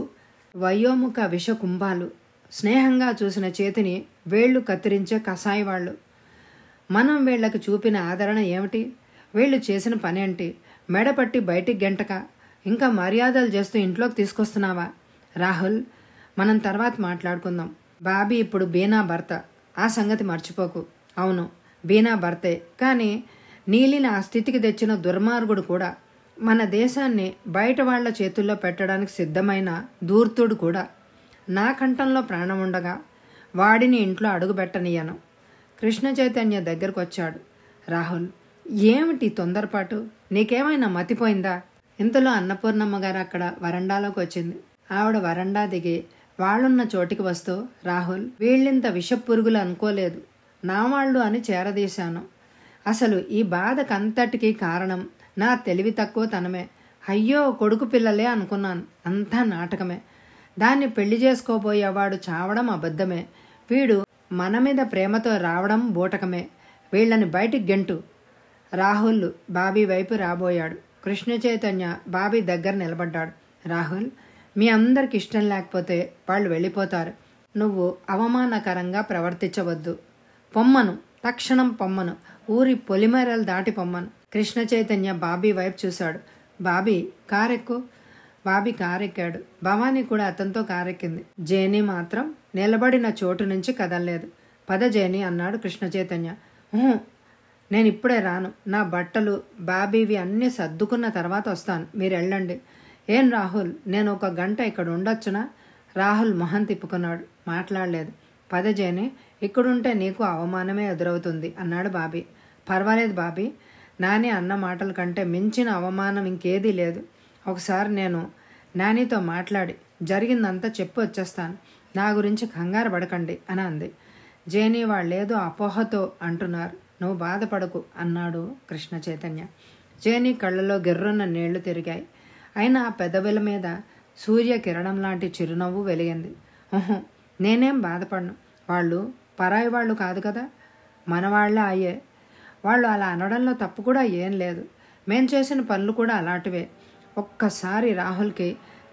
వయోముఖ విషకుంభాలు స్నేహంగా చూసిన చేతిని వేళ్ళు కత్తిరించే కషాయి వాళ్ళు మనం వీళ్ళకి చూపిన ఆదరణ ఏమిటి వీళ్ళు చేసిన పనేంటి మెడపట్టి బయటికి గెంటక ఇంకా మర్యాదలు చేస్తూ ఇంట్లోకి తీసుకొస్తున్నావా రాహుల్ మనం తర్వాత మాట్లాడుకుందాం బాబీ ఇప్పుడు బీనా భర్త ఆ సంగతి మర్చిపోకు అవును బీనా భర్తే కానీ నీలిని ఆ స్థితికి తెచ్చిన దుర్మార్గుడు కూడా మన దేశాన్ని బయట వాళ్ల చేతుల్లో పెట్టడానికి సిద్ధమైన ధూర్తుడు కూడా నా కంఠంలో ప్రాణం ఉండగా వాడిని ఇంట్లో అడుగుపెట్టనీయను కృష్ణ చైతన్య దగ్గరకు వచ్చాడు రాహుల్ ఏమిటి తొందరపాటు నీకేమైనా మతిపోయిందా ఇంతలో అన్నపూర్ణమ్మ గారు అక్కడ వరండాలోకి వచ్చింది ఆవిడ వరండా దిగి వాళ్ళున్న చోటికి వస్తూ రాహుల్ వీళ్ళింత విషపురుగులు అనుకోలేదు నా వాళ్ళు అని చేరదీశాను అసలు ఈ బాధకంతటికి కారణం నా తెలివి తక్కువ తనమే అయ్యో కొడుకు పిల్లలే అనుకున్నాను అంతా నాటకమే దాన్ని పెళ్లి చేసుకోబోయేవాడు చావడం అబద్ధమే వీడు మన మీద ప్రేమతో రావడం బూటకమే వీళ్ళని బయటికి గెంటు రాహుల్ బాబీ వైపు రాబోయాడు కృష్ణ చైతన్య బాబీ దగ్గర నిలబడ్డాడు రాహుల్ మీ అందరికి ఇష్టం లేకపోతే వాళ్ళు వెళ్ళిపోతారు నువ్వు అవమానకరంగా ప్రవర్తించవద్దు పొమ్మను తక్షణం పొమ్మను ఊరి పొలిమేరలు దాటి పొమ్మను కృష్ణ చైతన్య బాబీ వైపు చూశాడు బాబీ కారెక్కు బాబీ కారెక్కాడు భవానీ కూడా అతనితో కారెక్కింది జేని మాత్రం నిలబడిన చోటు నుంచి కదలలేదు పద జేని అన్నాడు కృష్ణ చైతన్య నేను ఇప్పుడే రాను నా బట్టలు బాబీవి అన్నీ సర్దుకున్న తర్వాత వస్తాను మీరు వెళ్ళండి ఏం రాహుల్ నేను ఒక గంట ఇక్కడ ఉండొచ్చునా రాహుల్ మొహం తిప్పుకున్నాడు మాట్లాడలేదు పదజేని ఇక్కడుంటే నీకు అవమానమే ఎదురవుతుంది అన్నాడు బాబీ పర్వాలేదు బాబీ నాని అన్న మాటల కంటే మించిన అవమానం ఇంకేదీ లేదు ఒకసారి నేను నానితో మాట్లాడి జరిగిందంతా చెప్పి వచ్చేస్తాను నా గురించి కంగారు పడకండి అని అంది జేనీ వాళ్ళేదో అపోహతో అంటున్నారు నువ్వు బాధపడకు అన్నాడు కృష్ణ చైతన్య జేని కళ్ళలో గిర్రున్న నీళ్లు తిరిగాయి అయినా పెదవుల మీద సూర్య కిరణం లాంటి చిరునవ్వు వెలిగింది ఓహో నేనేం బాధపడను వాళ్ళు పరాయి వాళ్ళు కాదు కదా వాళ్ళే అయ్యే వాళ్ళు అలా అనడంలో తప్పు కూడా ఏం లేదు మేం చేసిన పనులు కూడా అలాంటివే ఒక్కసారి రాహుల్కి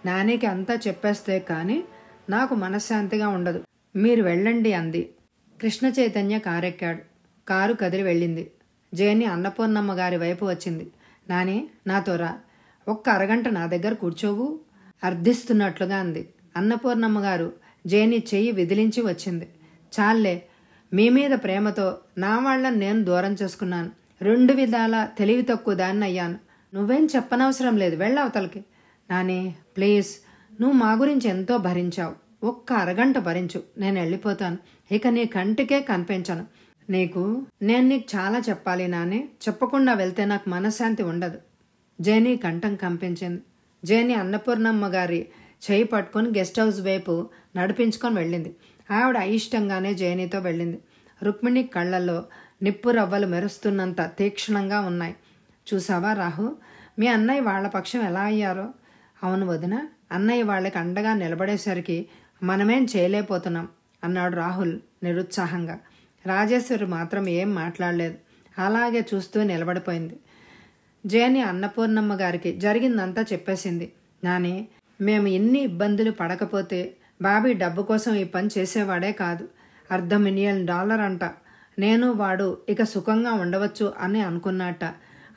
నానికి అంతా చెప్పేస్తే కానీ నాకు మనశ్శాంతిగా ఉండదు మీరు వెళ్ళండి అంది కృష్ణ చైతన్య కారెక్కాడు కారు కదిలి వెళ్ళింది జయన్ని అన్నపూర్ణమ్మ గారి వైపు వచ్చింది నాని నా రా ఒక్క అరగంట నా దగ్గర కూర్చోవు అర్థిస్తున్నట్లుగా అంది అన్నపూర్ణమ్మ గారు జయన్ని చెయ్యి విదిలించి వచ్చింది చాలే మీ మీద ప్రేమతో నా వాళ్ళని నేను దూరం చేసుకున్నాను రెండు విధాల తెలివి తక్కువ దాన్ని అయ్యాను నువ్వేం చెప్పనవసరం లేదు వెళ్ళవతలకి నాని ప్లీజ్ నువ్వు మా గురించి ఎంతో భరించావు ఒక్క అరగంట భరించు నేను వెళ్ళిపోతాను ఇక నీ కంటికే కనిపించను నీకు నేను నీకు చాలా చెప్పాలి నానే చెప్పకుండా వెళ్తే నాకు మనశ్శాంతి ఉండదు జేనీ కంఠం కంపించింది జేనీ అన్నపూర్ణమ్మ గారి చేయి పట్టుకొని గెస్ట్ హౌస్ వైపు నడిపించుకొని వెళ్ళింది ఆవిడ అయిష్టంగానే జేనీతో వెళ్ళింది రుక్మిణి కళ్ళల్లో నిప్పు రవ్వలు మెరుస్తున్నంత తీక్షణంగా ఉన్నాయి చూసావా రాహు మీ అన్నయ్య వాళ్ళ పక్షం ఎలా అయ్యారో అవును వదిన అన్నయ్య వాళ్ళకి అండగా నిలబడేసరికి మనమేం చేయలేకపోతున్నాం అన్నాడు రాహుల్ నిరుత్సాహంగా రాజేశ్వరి మాత్రం ఏం మాట్లాడలేదు అలాగే చూస్తూ నిలబడిపోయింది జేని అన్నపూర్ణమ్మ గారికి జరిగిందంతా చెప్పేసింది నాని మేము ఎన్ని ఇబ్బందులు పడకపోతే బాబీ డబ్బు కోసం ఈ పని చేసేవాడే కాదు అర్ధ మిలియన్ డాలర్ అంట నేను వాడు ఇక సుఖంగా ఉండవచ్చు అని అనుకున్నట్ట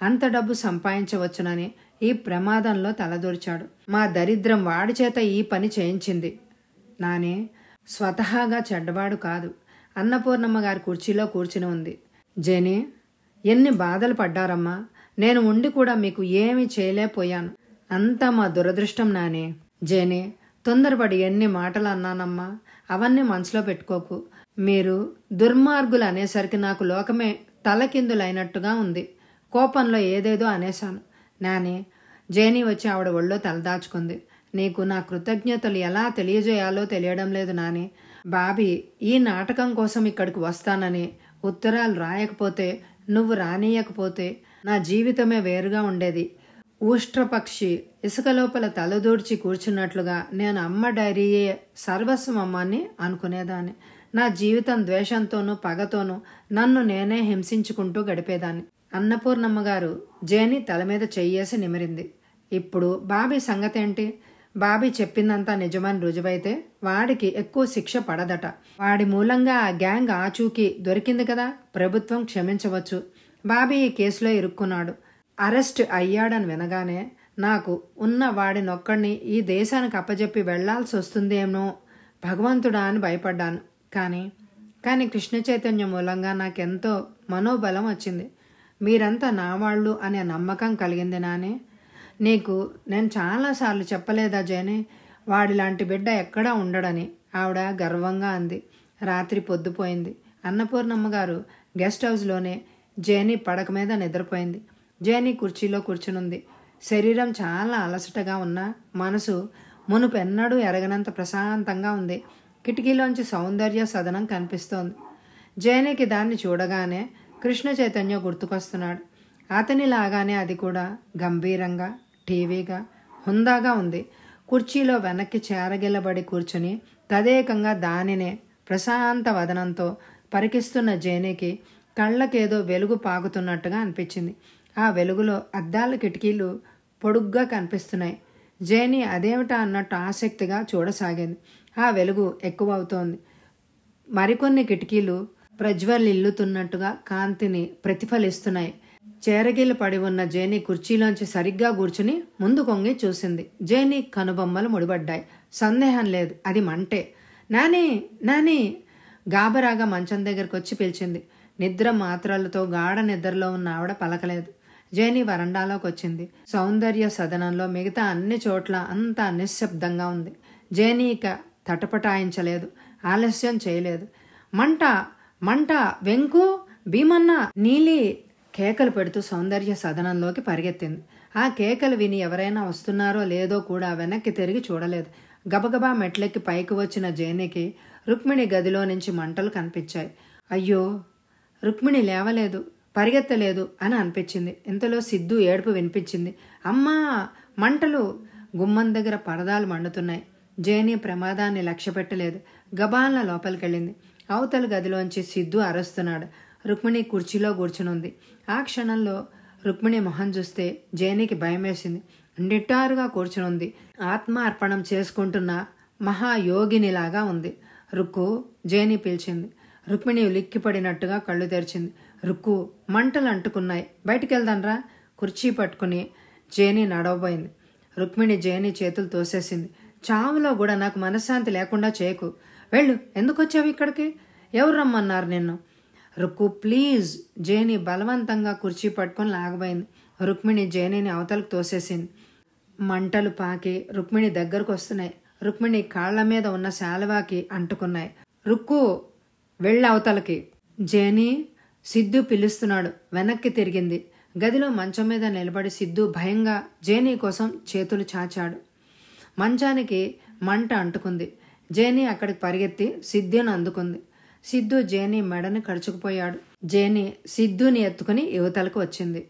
అంత డబ్బు సంపాదించవచ్చునని ఈ ప్రమాదంలో తలదూర్చాడు మా దరిద్రం వాడి చేత ఈ పని చేయించింది నాని స్వతహాగా చెడ్డవాడు కాదు అన్నపూర్ణమ్మ గారి కుర్చీలో కూర్చుని ఉంది జెనీ ఎన్ని బాధలు పడ్డారమ్మా నేను ఉండి కూడా మీకు ఏమీ చేయలేకపోయాను అంతా మా దురదృష్టం నానే జేనే తొందరపడి ఎన్ని మాటలు అన్నానమ్మా అవన్నీ మనసులో పెట్టుకోకు మీరు దుర్మార్గులు అనేసరికి నాకు లోకమే తలకిందులైనట్టుగా ఉంది కోపంలో ఏదేదో అనేశాను నానే జేని వచ్చి ఆవిడ ఒళ్ళో తలదాచుకుంది నీకు నా కృతజ్ఞతలు ఎలా తెలియజేయాలో తెలియడం లేదు నానే బాబీ ఈ నాటకం కోసం ఇక్కడికి వస్తానని ఉత్తరాలు రాయకపోతే నువ్వు రానీయకపోతే నా జీవితమే వేరుగా ఉండేది ఊష్ట్రపక్షి ఇసుక లోపల తలదూర్చి కూర్చున్నట్లుగా నేను అమ్మ డైరీయే సర్వస్వం సర్వస్వమని అనుకునేదాన్ని నా జీవితం ద్వేషంతోనూ పగతోనూ నన్ను నేనే హింసించుకుంటూ గడిపేదాన్ని అన్నపూర్ణమ్మ గారు జేని తల మీద చెయ్యేసి నిమిరింది ఇప్పుడు బాబీ సంగతేంటి బాబీ చెప్పిందంతా నిజమని రుజువైతే వాడికి ఎక్కువ శిక్ష పడదట వాడి మూలంగా ఆ గ్యాంగ్ ఆచూకీ దొరికింది కదా ప్రభుత్వం క్షమించవచ్చు బాబీ ఈ కేసులో ఇరుక్కున్నాడు అరెస్ట్ అయ్యాడని వినగానే నాకు ఉన్న వాడినొక్కడిని ఈ దేశానికి అప్పజెప్పి వెళ్లాల్సి వస్తుందేమో భగవంతుడా అని భయపడ్డాను కానీ కానీ కృష్ణ చైతన్యం మూలంగా నాకెంతో మనోబలం వచ్చింది మీరంతా నా వాళ్ళు అనే నమ్మకం కలిగింది నానే నీకు నేను చాలాసార్లు చెప్పలేదా జయని వాడిలాంటి బిడ్డ ఎక్కడా ఉండడని ఆవిడ గర్వంగా అంది రాత్రి పొద్దుపోయింది అన్నపూర్ణమ్మ గారు గెస్ట్ హౌస్లోనే జేని పడక మీద నిద్రపోయింది జేని కుర్చీలో కూర్చునుంది శరీరం చాలా అలసటగా ఉన్నా మనసు మునుపు ఎన్నడూ ఎరగనంత ప్రశాంతంగా ఉంది కిటికీలోంచి సౌందర్య సదనం కనిపిస్తోంది జేనికి దాన్ని చూడగానే కృష్ణ చైతన్య గుర్తుకొస్తున్నాడు అతనిలాగానే అది కూడా గంభీరంగా టీవీగా హుందాగా ఉంది కుర్చీలో వెనక్కి చేరగిల్లబడి కూర్చుని తదేకంగా దానినే ప్రశాంత వదనంతో పరికిస్తున్న జేనికి కళ్ళకేదో వెలుగు పాకుతున్నట్టుగా అనిపించింది ఆ వెలుగులో అద్దాల కిటికీలు పొడుగ్గా కనిపిస్తున్నాయి జేని అదేమిటా అన్నట్టు ఆసక్తిగా చూడసాగింది ఆ వెలుగు ఎక్కువ అవుతోంది మరికొన్ని కిటికీలు ఇల్లుతున్నట్టుగా కాంతిని ప్రతిఫలిస్తున్నాయి చేరగిల్లు పడి ఉన్న జేని కుర్చీలోంచి సరిగ్గా కూర్చుని ముందు కొంగి చూసింది జేని కనుబొమ్మలు ముడిపడ్డాయి సందేహం లేదు అది మంటే నాని నాని గాబరాగా మంచం దగ్గరకు వచ్చి పిలిచింది నిద్ర మాత్రలతో గాఢ నిద్రలో ఉన్న ఆవిడ పలకలేదు జేని వరండాలోకి వచ్చింది సౌందర్య సదనంలో మిగతా అన్ని చోట్ల అంతా నిశ్శబ్దంగా ఉంది జేని ఇక తటపటాయించలేదు ఆలస్యం చేయలేదు మంట మంట వెంకు భీమన్న నీలి కేకలు పెడుతూ సౌందర్య సదనంలోకి పరిగెత్తింది ఆ కేకలు విని ఎవరైనా వస్తున్నారో లేదో కూడా వెనక్కి తిరిగి చూడలేదు గబగబా మెట్లెక్కి పైకి వచ్చిన జైనికి రుక్మిణి గదిలో నుంచి మంటలు కనిపించాయి అయ్యో రుక్మిణి లేవలేదు పరిగెత్తలేదు అని అనిపించింది ఇంతలో సిద్ధు ఏడుపు వినిపించింది అమ్మా మంటలు గుమ్మం దగ్గర పరదాలు మండుతున్నాయి జేని ప్రమాదాన్ని లక్ష్యపెట్టలేదు గబాలన లోపలికెళ్ళింది అవతల గదిలోంచి సిద్ధు అరుస్తున్నాడు రుక్మిణి కుర్చీలో కూర్చునుంది ఆ క్షణంలో రుక్మిణి మొహం చూస్తే జయనికి భయం వేసింది నిటారుగా కూర్చుని ఉంది ఆత్మ అర్పణం చేసుకుంటున్న మహాయోగినిలాగా ఉంది రుక్కు జయని పిలిచింది రుక్మిణి ఉలిక్కిపడినట్టుగా కళ్ళు తెరిచింది రుక్కు మంటలు అంటుకున్నాయి బయటికి వెళ్దాన్రా కుర్చీ పట్టుకుని జయని నడవబోయింది రుక్మిణి జయని చేతులు తోసేసింది చావులో కూడా నాకు మనశ్శాంతి లేకుండా చేయకు వెళ్ళు ఎందుకు వచ్చావు ఇక్కడికి ఎవరు రమ్మన్నారు నిన్ను రుక్కు ప్లీజ్ జేని బలవంతంగా కుర్చీ పట్టుకొని లాగబోయింది రుక్మిణి జేనిని అవతలకు తోసేసింది మంటలు పాకి రుక్మిణి దగ్గరకు వస్తున్నాయి రుక్మిణి కాళ్ల మీద ఉన్న శాలువాకి అంటుకున్నాయి రుక్కు అవతలకి జేని సిద్ధు పిలుస్తున్నాడు వెనక్కి తిరిగింది గదిలో మంచం మీద నిలబడి సిద్ధు భయంగా జేని కోసం చేతులు చాచాడు మంచానికి మంట అంటుకుంది జేని అక్కడికి పరిగెత్తి సిద్ధుని అందుకుంది సిద్ధు జేని మెడను కడుచుకుపోయాడు జేని సిద్ధుని ఎత్తుకుని యువతలకు వచ్చింది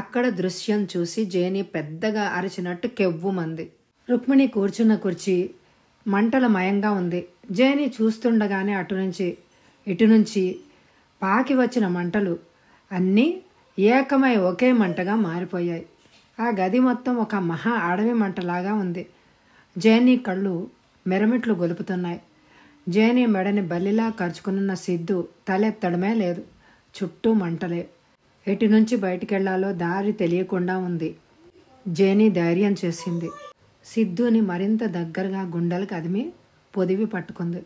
అక్కడ దృశ్యం చూసి జేని పెద్దగా అరిచినట్టు కెవ్వుమంది రుక్మిణి కూర్చున్న కుర్చీ మంటల మయంగా ఉంది జేని చూస్తుండగానే అటు నుంచి ఇటు నుంచి పాకి వచ్చిన మంటలు అన్నీ ఏకమై ఒకే మంటగా మారిపోయాయి ఆ గది మొత్తం ఒక మహా అడవి మంటలాగా ఉంది జేని కళ్ళు మెరమిట్లు గొలుపుతున్నాయి జేని మెడని బల్లిలా కరుచుకునున్న సిద్ధు తలెత్తడమే లేదు చుట్టూ మంటలే ఎటు నుంచి బయటికెళ్లాలో దారి తెలియకుండా ఉంది జేని ధైర్యం చేసింది సిద్ధుని మరింత దగ్గరగా గుండెలకు అదిమి పొదివి పట్టుకుంది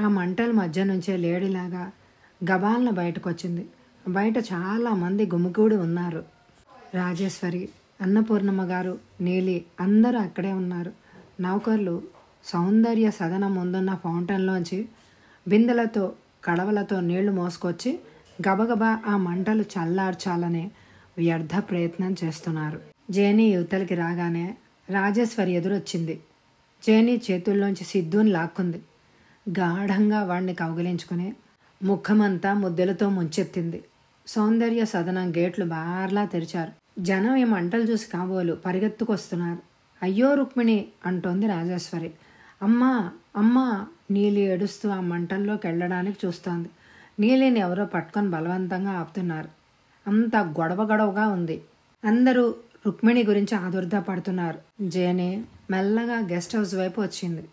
ఆ మంటల మధ్య నుంచే లేడిలాగా గబాలన బయటకొచ్చింది బయట చాలామంది గుమికూడి ఉన్నారు రాజేశ్వరి అన్నపూర్ణమ్మ గారు నీలి అందరూ అక్కడే ఉన్నారు నౌకర్లు సౌందర్య సదనం ముందున్న ఫౌంటైన్లోంచి బిందెలతో కడవలతో నీళ్లు మోసుకొచ్చి గబగబా ఆ మంటలు చల్లార్చాలనే వ్యర్థ ప్రయత్నం చేస్తున్నారు జేనీ యువతలకి రాగానే రాజేశ్వరి ఎదురొచ్చింది జేనీ చేతుల్లోంచి సిద్ధుని లాక్కుంది గాఢంగా వాణ్ణి కౌగిలించుకుని ముఖమంతా ముద్దెలతో ముంచెత్తింది సౌందర్య సదనం గేట్లు బార్లా తెరిచారు జనం ఈ మంటలు చూసి కాబోలు పరిగెత్తుకొస్తున్నారు అయ్యో రుక్మిణి అంటోంది రాజేశ్వరి అమ్మా అమ్మా నీలి ఏడుస్తూ ఆ మంటల్లోకి వెళ్ళడానికి చూస్తోంది నీలిని ఎవరో పట్టుకొని బలవంతంగా ఆపుతున్నారు అంత గొడవ గొడవగా ఉంది అందరూ రుక్మిణి గురించి ఆదుర్దా పడుతున్నారు జేనే మెల్లగా గెస్ట్ హౌస్ వైపు వచ్చింది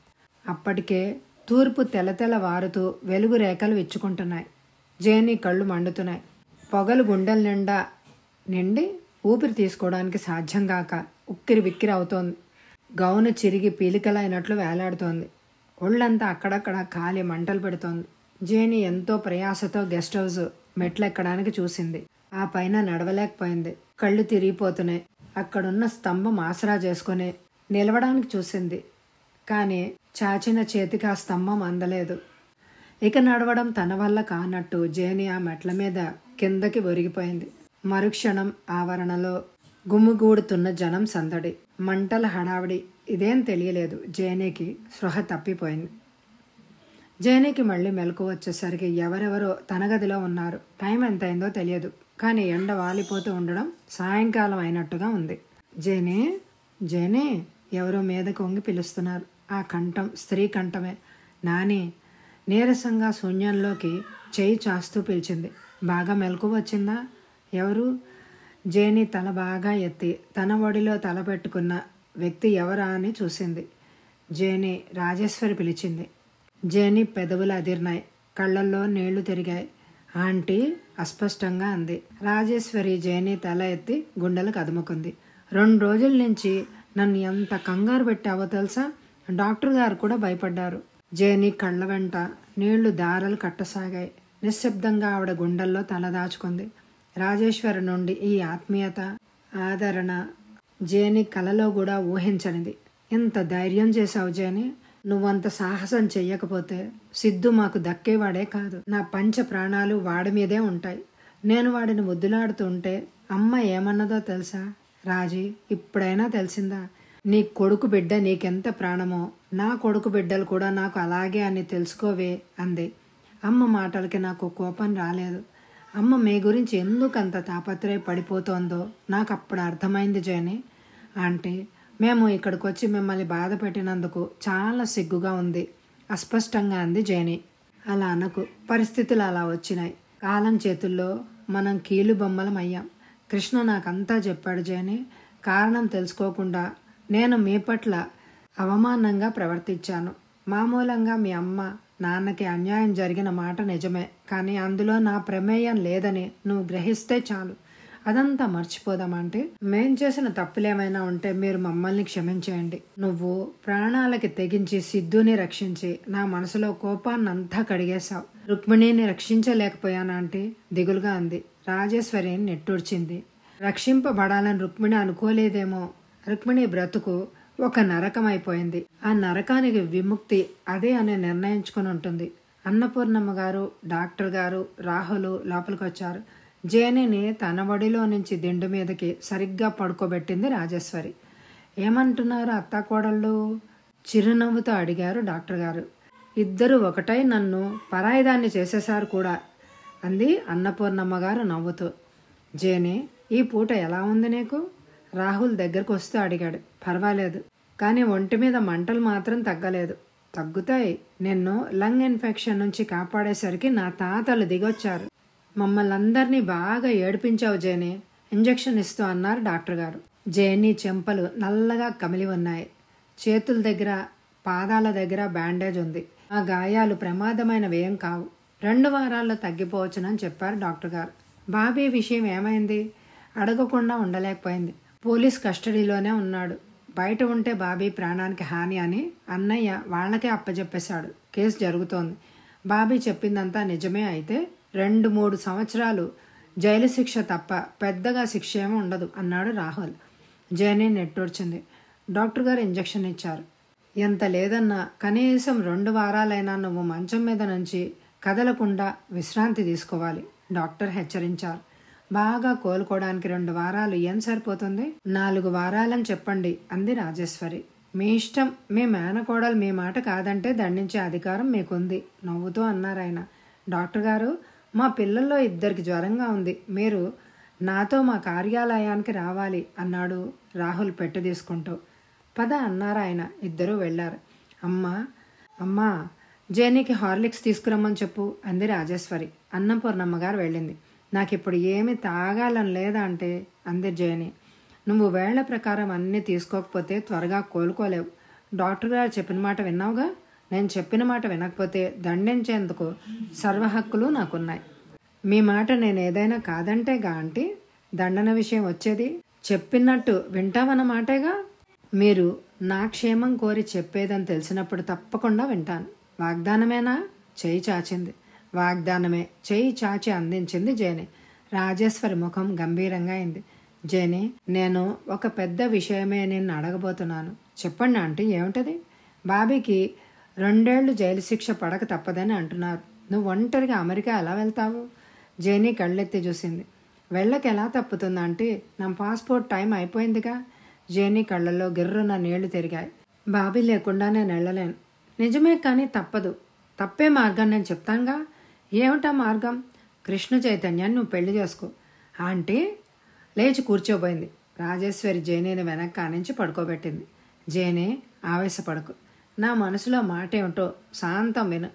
అప్పటికే తూర్పు తెలతెల వారుతూ వెలుగు రేఖలు విచ్చుకుంటున్నాయి జేని కళ్ళు మండుతున్నాయి పొగలు గుండెల నిండా నిండి ఊపిరి తీసుకోవడానికి సాధ్యం కాక ఉక్కిరి బిక్కిరి అవుతోంది గౌను చిరిగి పీలికలైనట్లు వేలాడుతోంది ఒళ్ళంతా అక్కడక్కడ ఖాళీ మంటలు పెడుతోంది జేని ఎంతో ప్రయాసతో గెస్ట్ హౌస్ మెట్లెక్కడానికి చూసింది ఆ పైన నడవలేకపోయింది కళ్ళు తిరిగిపోతున్నాయి అక్కడున్న స్తంభం ఆసరా చేసుకుని నిలవడానికి చూసింది కానీ చాచిన చేతికి ఆ స్తంభం అందలేదు ఇక నడవడం తన వల్ల కానట్టు జేని ఆ మెట్ల మీద కిందకి ఒరిగిపోయింది మరుక్షణం ఆవరణలో గుమ్మిగూడుతున్న జనం సందడి మంటల హడావిడి ఇదేం తెలియలేదు జేనేకి స్పృహ తప్పిపోయింది జేనేకి మళ్ళీ మెలకు వచ్చేసరికి ఎవరెవరో తన గదిలో ఉన్నారు టైం ఎంత అయిందో తెలియదు కానీ ఎండ వాలిపోతూ ఉండడం సాయంకాలం అయినట్టుగా ఉంది జేనే జేనే ఎవరో మీదకు వంగి పిలుస్తున్నారు ఆ కంఠం స్త్రీ కంఠమే నాని నీరసంగా శూన్యంలోకి చేయి చాస్తూ పిలిచింది బాగా మెలకు వచ్చిందా ఎవరు జేని తల బాగా ఎత్తి తన ఒడిలో తల పెట్టుకున్న వ్యక్తి ఎవరా అని చూసింది జేని రాజేశ్వరి పిలిచింది జేని పెదవులు అదిరినాయి కళ్ళల్లో నీళ్లు తిరిగాయి ఆంటీ అస్పష్టంగా అంది రాజేశ్వరి జేని తల ఎత్తి గుండెలు కదుముకుంది రెండు రోజుల నుంచి నన్ను ఎంత కంగారు పెట్టావో తెలుసా డాక్టర్ గారు కూడా భయపడ్డారు జేని కళ్ళ వెంట నీళ్లు దారలు కట్టసాగాయి నిశ్శబ్దంగా ఆవిడ గుండెల్లో తల దాచుకుంది రాజేశ్వరి నుండి ఈ ఆత్మీయత ఆదరణ జేని కలలో కూడా ఊహించనిది ఎంత ధైర్యం చేశావు జేని నువ్వంత సాహసం చెయ్యకపోతే సిద్ధు మాకు దక్కేవాడే కాదు నా పంచ ప్రాణాలు వాడి మీదే ఉంటాయి నేను వాడిని ముద్దులాడుతుంటే అమ్మ ఏమన్నదో తెలుసా రాజీ ఇప్పుడైనా తెలిసిందా నీ కొడుకు బిడ్డ నీకెంత ప్రాణమో నా కొడుకు బిడ్డలు కూడా నాకు అలాగే అని తెలుసుకోవే అంది అమ్మ మాటలకి నాకు కోపం రాలేదు అమ్మ మీ గురించి ఎందుకు అంత తాపత్రయ పడిపోతోందో నాకు అప్పుడు అర్థమైంది జేని అంటే మేము ఇక్కడికి వచ్చి మిమ్మల్ని బాధ పెట్టినందుకు చాలా సిగ్గుగా ఉంది అస్పష్టంగా అంది జేని అలా అనకు పరిస్థితులు అలా వచ్చినాయి కాలం చేతుల్లో మనం కీలు బొమ్మలం అయ్యాం కృష్ణ నాకంతా చెప్పాడు జేని కారణం తెలుసుకోకుండా నేను మీ పట్ల అవమానంగా ప్రవర్తించాను మామూలంగా మీ అమ్మ నాన్నకి అన్యాయం జరిగిన మాట నిజమే కానీ అందులో నా ప్రమేయం లేదని నువ్వు గ్రహిస్తే చాలు అదంతా మర్చిపోదామంటే మేం చేసిన తప్పులేమైనా ఉంటే మీరు మమ్మల్ని క్షమించేయండి నువ్వు ప్రాణాలకి తెగించి సిద్ధుని రక్షించి నా మనసులో కోపాన్నంతా కడిగేశావు రుక్మిణిని రక్షించలేకపోయానంటే దిగులుగా అంది రాజేశ్వరిని నెట్టూర్చింది రక్షింపబడాలని రుక్మిణి అనుకోలేదేమో రుక్మిణి బ్రతుకు ఒక నరకం అయిపోయింది ఆ నరకానికి విముక్తి అదే అని నిర్ణయించుకుని ఉంటుంది అన్నపూర్ణమ్మ గారు డాక్టర్ గారు రాహులు లోపలికి వచ్చారు జేనిని తన ఒడిలో నుంచి దిండు మీదకి సరిగ్గా పడుకోబెట్టింది రాజేశ్వరి ఏమంటున్నారు అత్తాకోడళ్ళు చిరునవ్వుతో అడిగారు డాక్టర్ గారు ఇద్దరు ఒకటై నన్ను పరాయిదాన్ని చేసేశారు కూడా అంది అన్నపూర్ణమ్మ గారు నవ్వుతూ జేని ఈ పూట ఎలా ఉంది నీకు రాహుల్ దగ్గరకు వస్తూ అడిగాడు పర్వాలేదు కానీ ఒంటి మీద మంటలు మాత్రం తగ్గలేదు తగ్గుతాయి నిన్ను లంగ్ ఇన్ఫెక్షన్ నుంచి కాపాడేసరికి నా తాతలు దిగొచ్చారు మమ్మల్ని అందరినీ బాగా ఏడిపించావు జేని ఇంజెక్షన్ ఇస్తూ అన్నారు డాక్టర్ గారు జేని చెంపలు నల్లగా కమిలి ఉన్నాయి చేతుల దగ్గర పాదాల దగ్గర బ్యాండేజ్ ఉంది ఆ గాయాలు ప్రమాదమైన వ్యయం కావు రెండు వారాల్లో తగ్గిపోవచ్చునని చెప్పారు డాక్టర్ గారు బాబీ విషయం ఏమైంది అడగకుండా ఉండలేకపోయింది పోలీస్ కస్టడీలోనే ఉన్నాడు బయట ఉంటే బాబీ ప్రాణానికి హాని అని అన్నయ్య వాళ్ళకే అప్పజెప్పేశాడు కేసు జరుగుతోంది బాబీ చెప్పిందంతా నిజమే అయితే రెండు మూడు సంవత్సరాలు జైలు శిక్ష తప్ప పెద్దగా శిక్ష ఏమీ ఉండదు అన్నాడు రాహుల్ జయని నెట్టూర్చింది డాక్టర్ గారు ఇంజక్షన్ ఇచ్చారు ఎంత లేదన్నా కనీసం రెండు వారాలైనా నువ్వు మంచం మీద నుంచి కదలకుండా విశ్రాంతి తీసుకోవాలి డాక్టర్ హెచ్చరించారు బాగా కోలుకోవడానికి రెండు వారాలు ఏం సరిపోతుంది నాలుగు వారాలని చెప్పండి అంది రాజేశ్వరి మీ ఇష్టం మీ మేనకోడలు మీ మాట కాదంటే దండించే అధికారం మీకుంది నవ్వుతూ అన్నారాయన డాక్టర్ గారు మా పిల్లల్లో ఇద్దరికి జ్వరంగా ఉంది మీరు నాతో మా కార్యాలయానికి రావాలి అన్నాడు రాహుల్ పెట్టు తీసుకుంటూ పద అన్నారాయన ఇద్దరూ వెళ్ళారు అమ్మా అమ్మా జేనీకి హార్లిక్స్ తీసుకురమ్మని చెప్పు అంది రాజేశ్వరి అన్నపూర్ణమ్మగారు వెళ్ళింది నాకు ఇప్పుడు ఏమి తాగాలని లేదా అంటే అంది జయని నువ్వు వేళ్ల ప్రకారం అన్నీ తీసుకోకపోతే త్వరగా కోలుకోలేవు డాక్టర్ గారు చెప్పిన మాట విన్నావుగా నేను చెప్పిన మాట వినకపోతే దండించేందుకు సర్వహక్కులు నాకున్నాయి మీ మాట నేను ఏదైనా కాదంటేగా ఆంటీ దండన విషయం వచ్చేది చెప్పినట్టు మాటేగా మీరు నా క్షేమం కోరి చెప్పేదని తెలిసినప్పుడు తప్పకుండా వింటాను వాగ్దానమేనా చేయి చాచింది వాగ్దానమే చేయి చాచి అందించింది జేని రాజేశ్వరి ముఖం గంభీరంగా అయింది జేని నేను ఒక పెద్ద విషయమే నిన్ను అడగబోతున్నాను చెప్పండి అంటే ఏమిటది బాబీకి రెండేళ్లు జైలు శిక్ష పడక తప్పదని అంటున్నారు నువ్వు ఒంటరిగా అమెరికా ఎలా వెళ్తావు జేని కళ్ళెత్తి చూసింది వెళ్ళకి ఎలా తప్పుతుందంటే నా పాస్పోర్ట్ టైం అయిపోయిందిగా జేని కళ్ళల్లో గిర్రున్న నీళ్లు తిరిగాయి బాబీ లేకుండా నేను వెళ్ళలేను నిజమే కానీ తప్పదు తప్పే మార్గం నేను చెప్తానుగా ఏమిటా మార్గం కృష్ణ చైతన్యాన్ని నువ్వు పెళ్లి చేసుకో అంటే లేచి కూర్చోబోయింది రాజేశ్వరి జేనేని వెనక్కి ఆనించి పడుకోబెట్టింది జేనే ఆవేశపడకు నా మనసులో మాట ఏమిటో శాంతం విను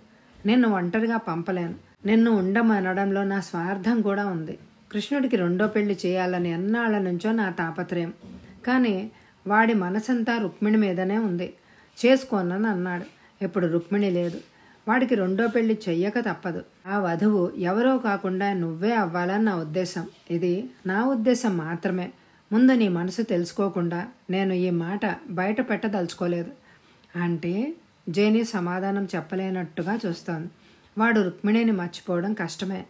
నిన్ను ఒంటరిగా పంపలేను నిన్ను ఉండమనడంలో నా స్వార్థం కూడా ఉంది కృష్ణుడికి రెండో పెళ్లి చేయాలని ఎన్నాళ్ళ నుంచో నా తాపత్రయం కానీ వాడి మనసంతా రుక్మిణి మీదనే ఉంది చేసుకోనని అన్నాడు ఇప్పుడు రుక్మిణి లేదు వాడికి రెండో పెళ్లి చెయ్యక తప్పదు ఆ వధువు ఎవరో కాకుండా నువ్వే అవ్వాలని నా ఉద్దేశం ఇది నా ఉద్దేశం మాత్రమే ముందు నీ మనసు తెలుసుకోకుండా నేను ఈ మాట బయట పెట్టదలుచుకోలేదు అంటే జేని సమాధానం చెప్పలేనట్టుగా చూస్తోంది వాడు రుక్మిణిని మర్చిపోవడం కష్టమే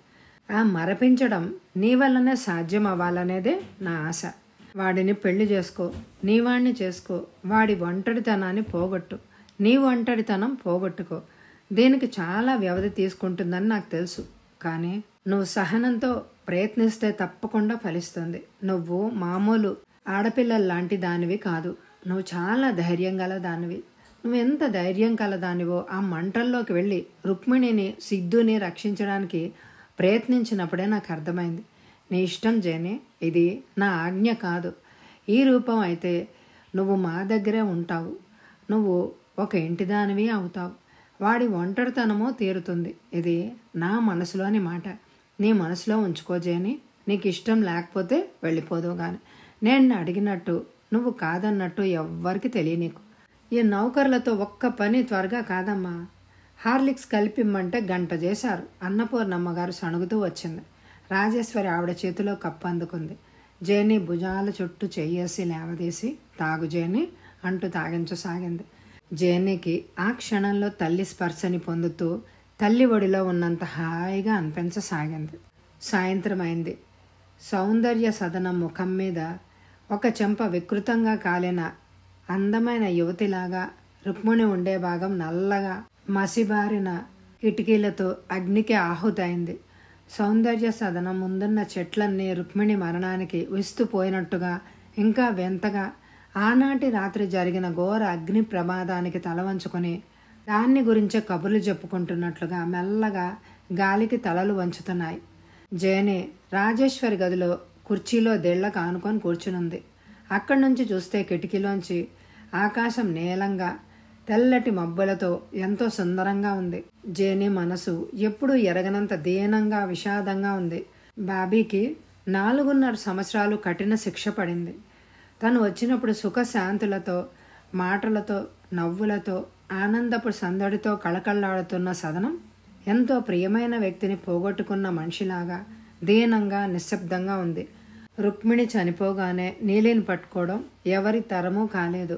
ఆ మరపించడం నీ వల్లనే సాధ్యం అవ్వాలనేదే నా ఆశ వాడిని పెళ్లి చేసుకో నీవాణ్ణి చేసుకో వాడి ఒంటరితనాన్ని పోగొట్టు నీ ఒంటరితనం పోగొట్టుకో దీనికి చాలా వ్యవధి తీసుకుంటుందని నాకు తెలుసు కానీ నువ్వు సహనంతో ప్రయత్నిస్తే తప్పకుండా ఫలిస్తుంది నువ్వు మామూలు ఆడపిల్లల లాంటి దానివి కాదు నువ్వు చాలా ధైర్యం గల దానివి నువ్వెంత ధైర్యం దానివో ఆ మంటల్లోకి వెళ్ళి రుక్మిణిని సిద్ధుని రక్షించడానికి ప్రయత్నించినప్పుడే నాకు అర్థమైంది నీ ఇష్టం జేని ఇది నా ఆజ్ఞ కాదు ఈ రూపం అయితే నువ్వు మా దగ్గరే ఉంటావు నువ్వు ఒక ఇంటి దానివి అవుతావు వాడి ఒంటరితనము తీరుతుంది ఇది నా మనసులోని మాట నీ మనసులో ఉంచుకోజేని నీకు ఇష్టం లేకపోతే వెళ్ళిపోదు కానీ నేను అడిగినట్టు నువ్వు కాదన్నట్టు ఎవ్వరికి తెలియనీకు ఈ నౌకర్లతో ఒక్క పని త్వరగా కాదమ్మా హార్లిక్స్ కలిపిమ్మంటే గంట చేశారు అన్నపూర్ణమ్మ గారు సణుగుతూ వచ్చింది రాజేశ్వరి ఆవిడ చేతిలో కప్పు అందుకుంది జేని భుజాల చుట్టూ చెయ్యేసి లేవదీసి తాగు జేని అంటూ తాగించసాగింది జేనికి ఆ క్షణంలో తల్లి స్పర్శని పొందుతూ తల్లి ఒడిలో ఉన్నంత హాయిగా అనిపించసాగింది సాయంత్రం అయింది సౌందర్య సదనం ముఖం మీద ఒక చెంప వికృతంగా కాలిన అందమైన యువతిలాగా రుక్మిణి ఉండే భాగం నల్లగా మసిబారిన కిటికీలతో అగ్నికి ఆహుతైంది సౌందర్య సదనం ముందున్న చెట్లన్నీ రుక్మిణి మరణానికి విస్తుపోయినట్టుగా ఇంకా వింతగా ఆనాటి రాత్రి జరిగిన ఘోర అగ్ని ప్రమాదానికి తలవంచుకొని దాన్ని గురించే కబుర్లు చెప్పుకుంటున్నట్లుగా మెల్లగా గాలికి తలలు వంచుతున్నాయి జయని రాజేశ్వరి గదిలో కుర్చీలో దేళ్లకు ఆనుకొని కూర్చునుంది అక్కడి నుంచి చూస్తే కిటికీలోంచి ఆకాశం నీలంగా తెల్లటి మబ్బులతో ఎంతో సుందరంగా ఉంది జేని మనసు ఎప్పుడూ ఎరగనంత దీనంగా విషాదంగా ఉంది బాబీకి నాలుగున్నర సంవత్సరాలు కఠిన శిక్ష పడింది తను వచ్చినప్పుడు సుఖశాంతులతో మాటలతో నవ్వులతో ఆనందపు సందడితో కళకళలాడుతున్న సదనం ఎంతో ప్రియమైన వ్యక్తిని పోగొట్టుకున్న మనిషిలాగా దీనంగా నిశ్శబ్దంగా ఉంది రుక్మిణి చనిపోగానే నీలిని పట్టుకోవడం ఎవరి తరమూ కాలేదు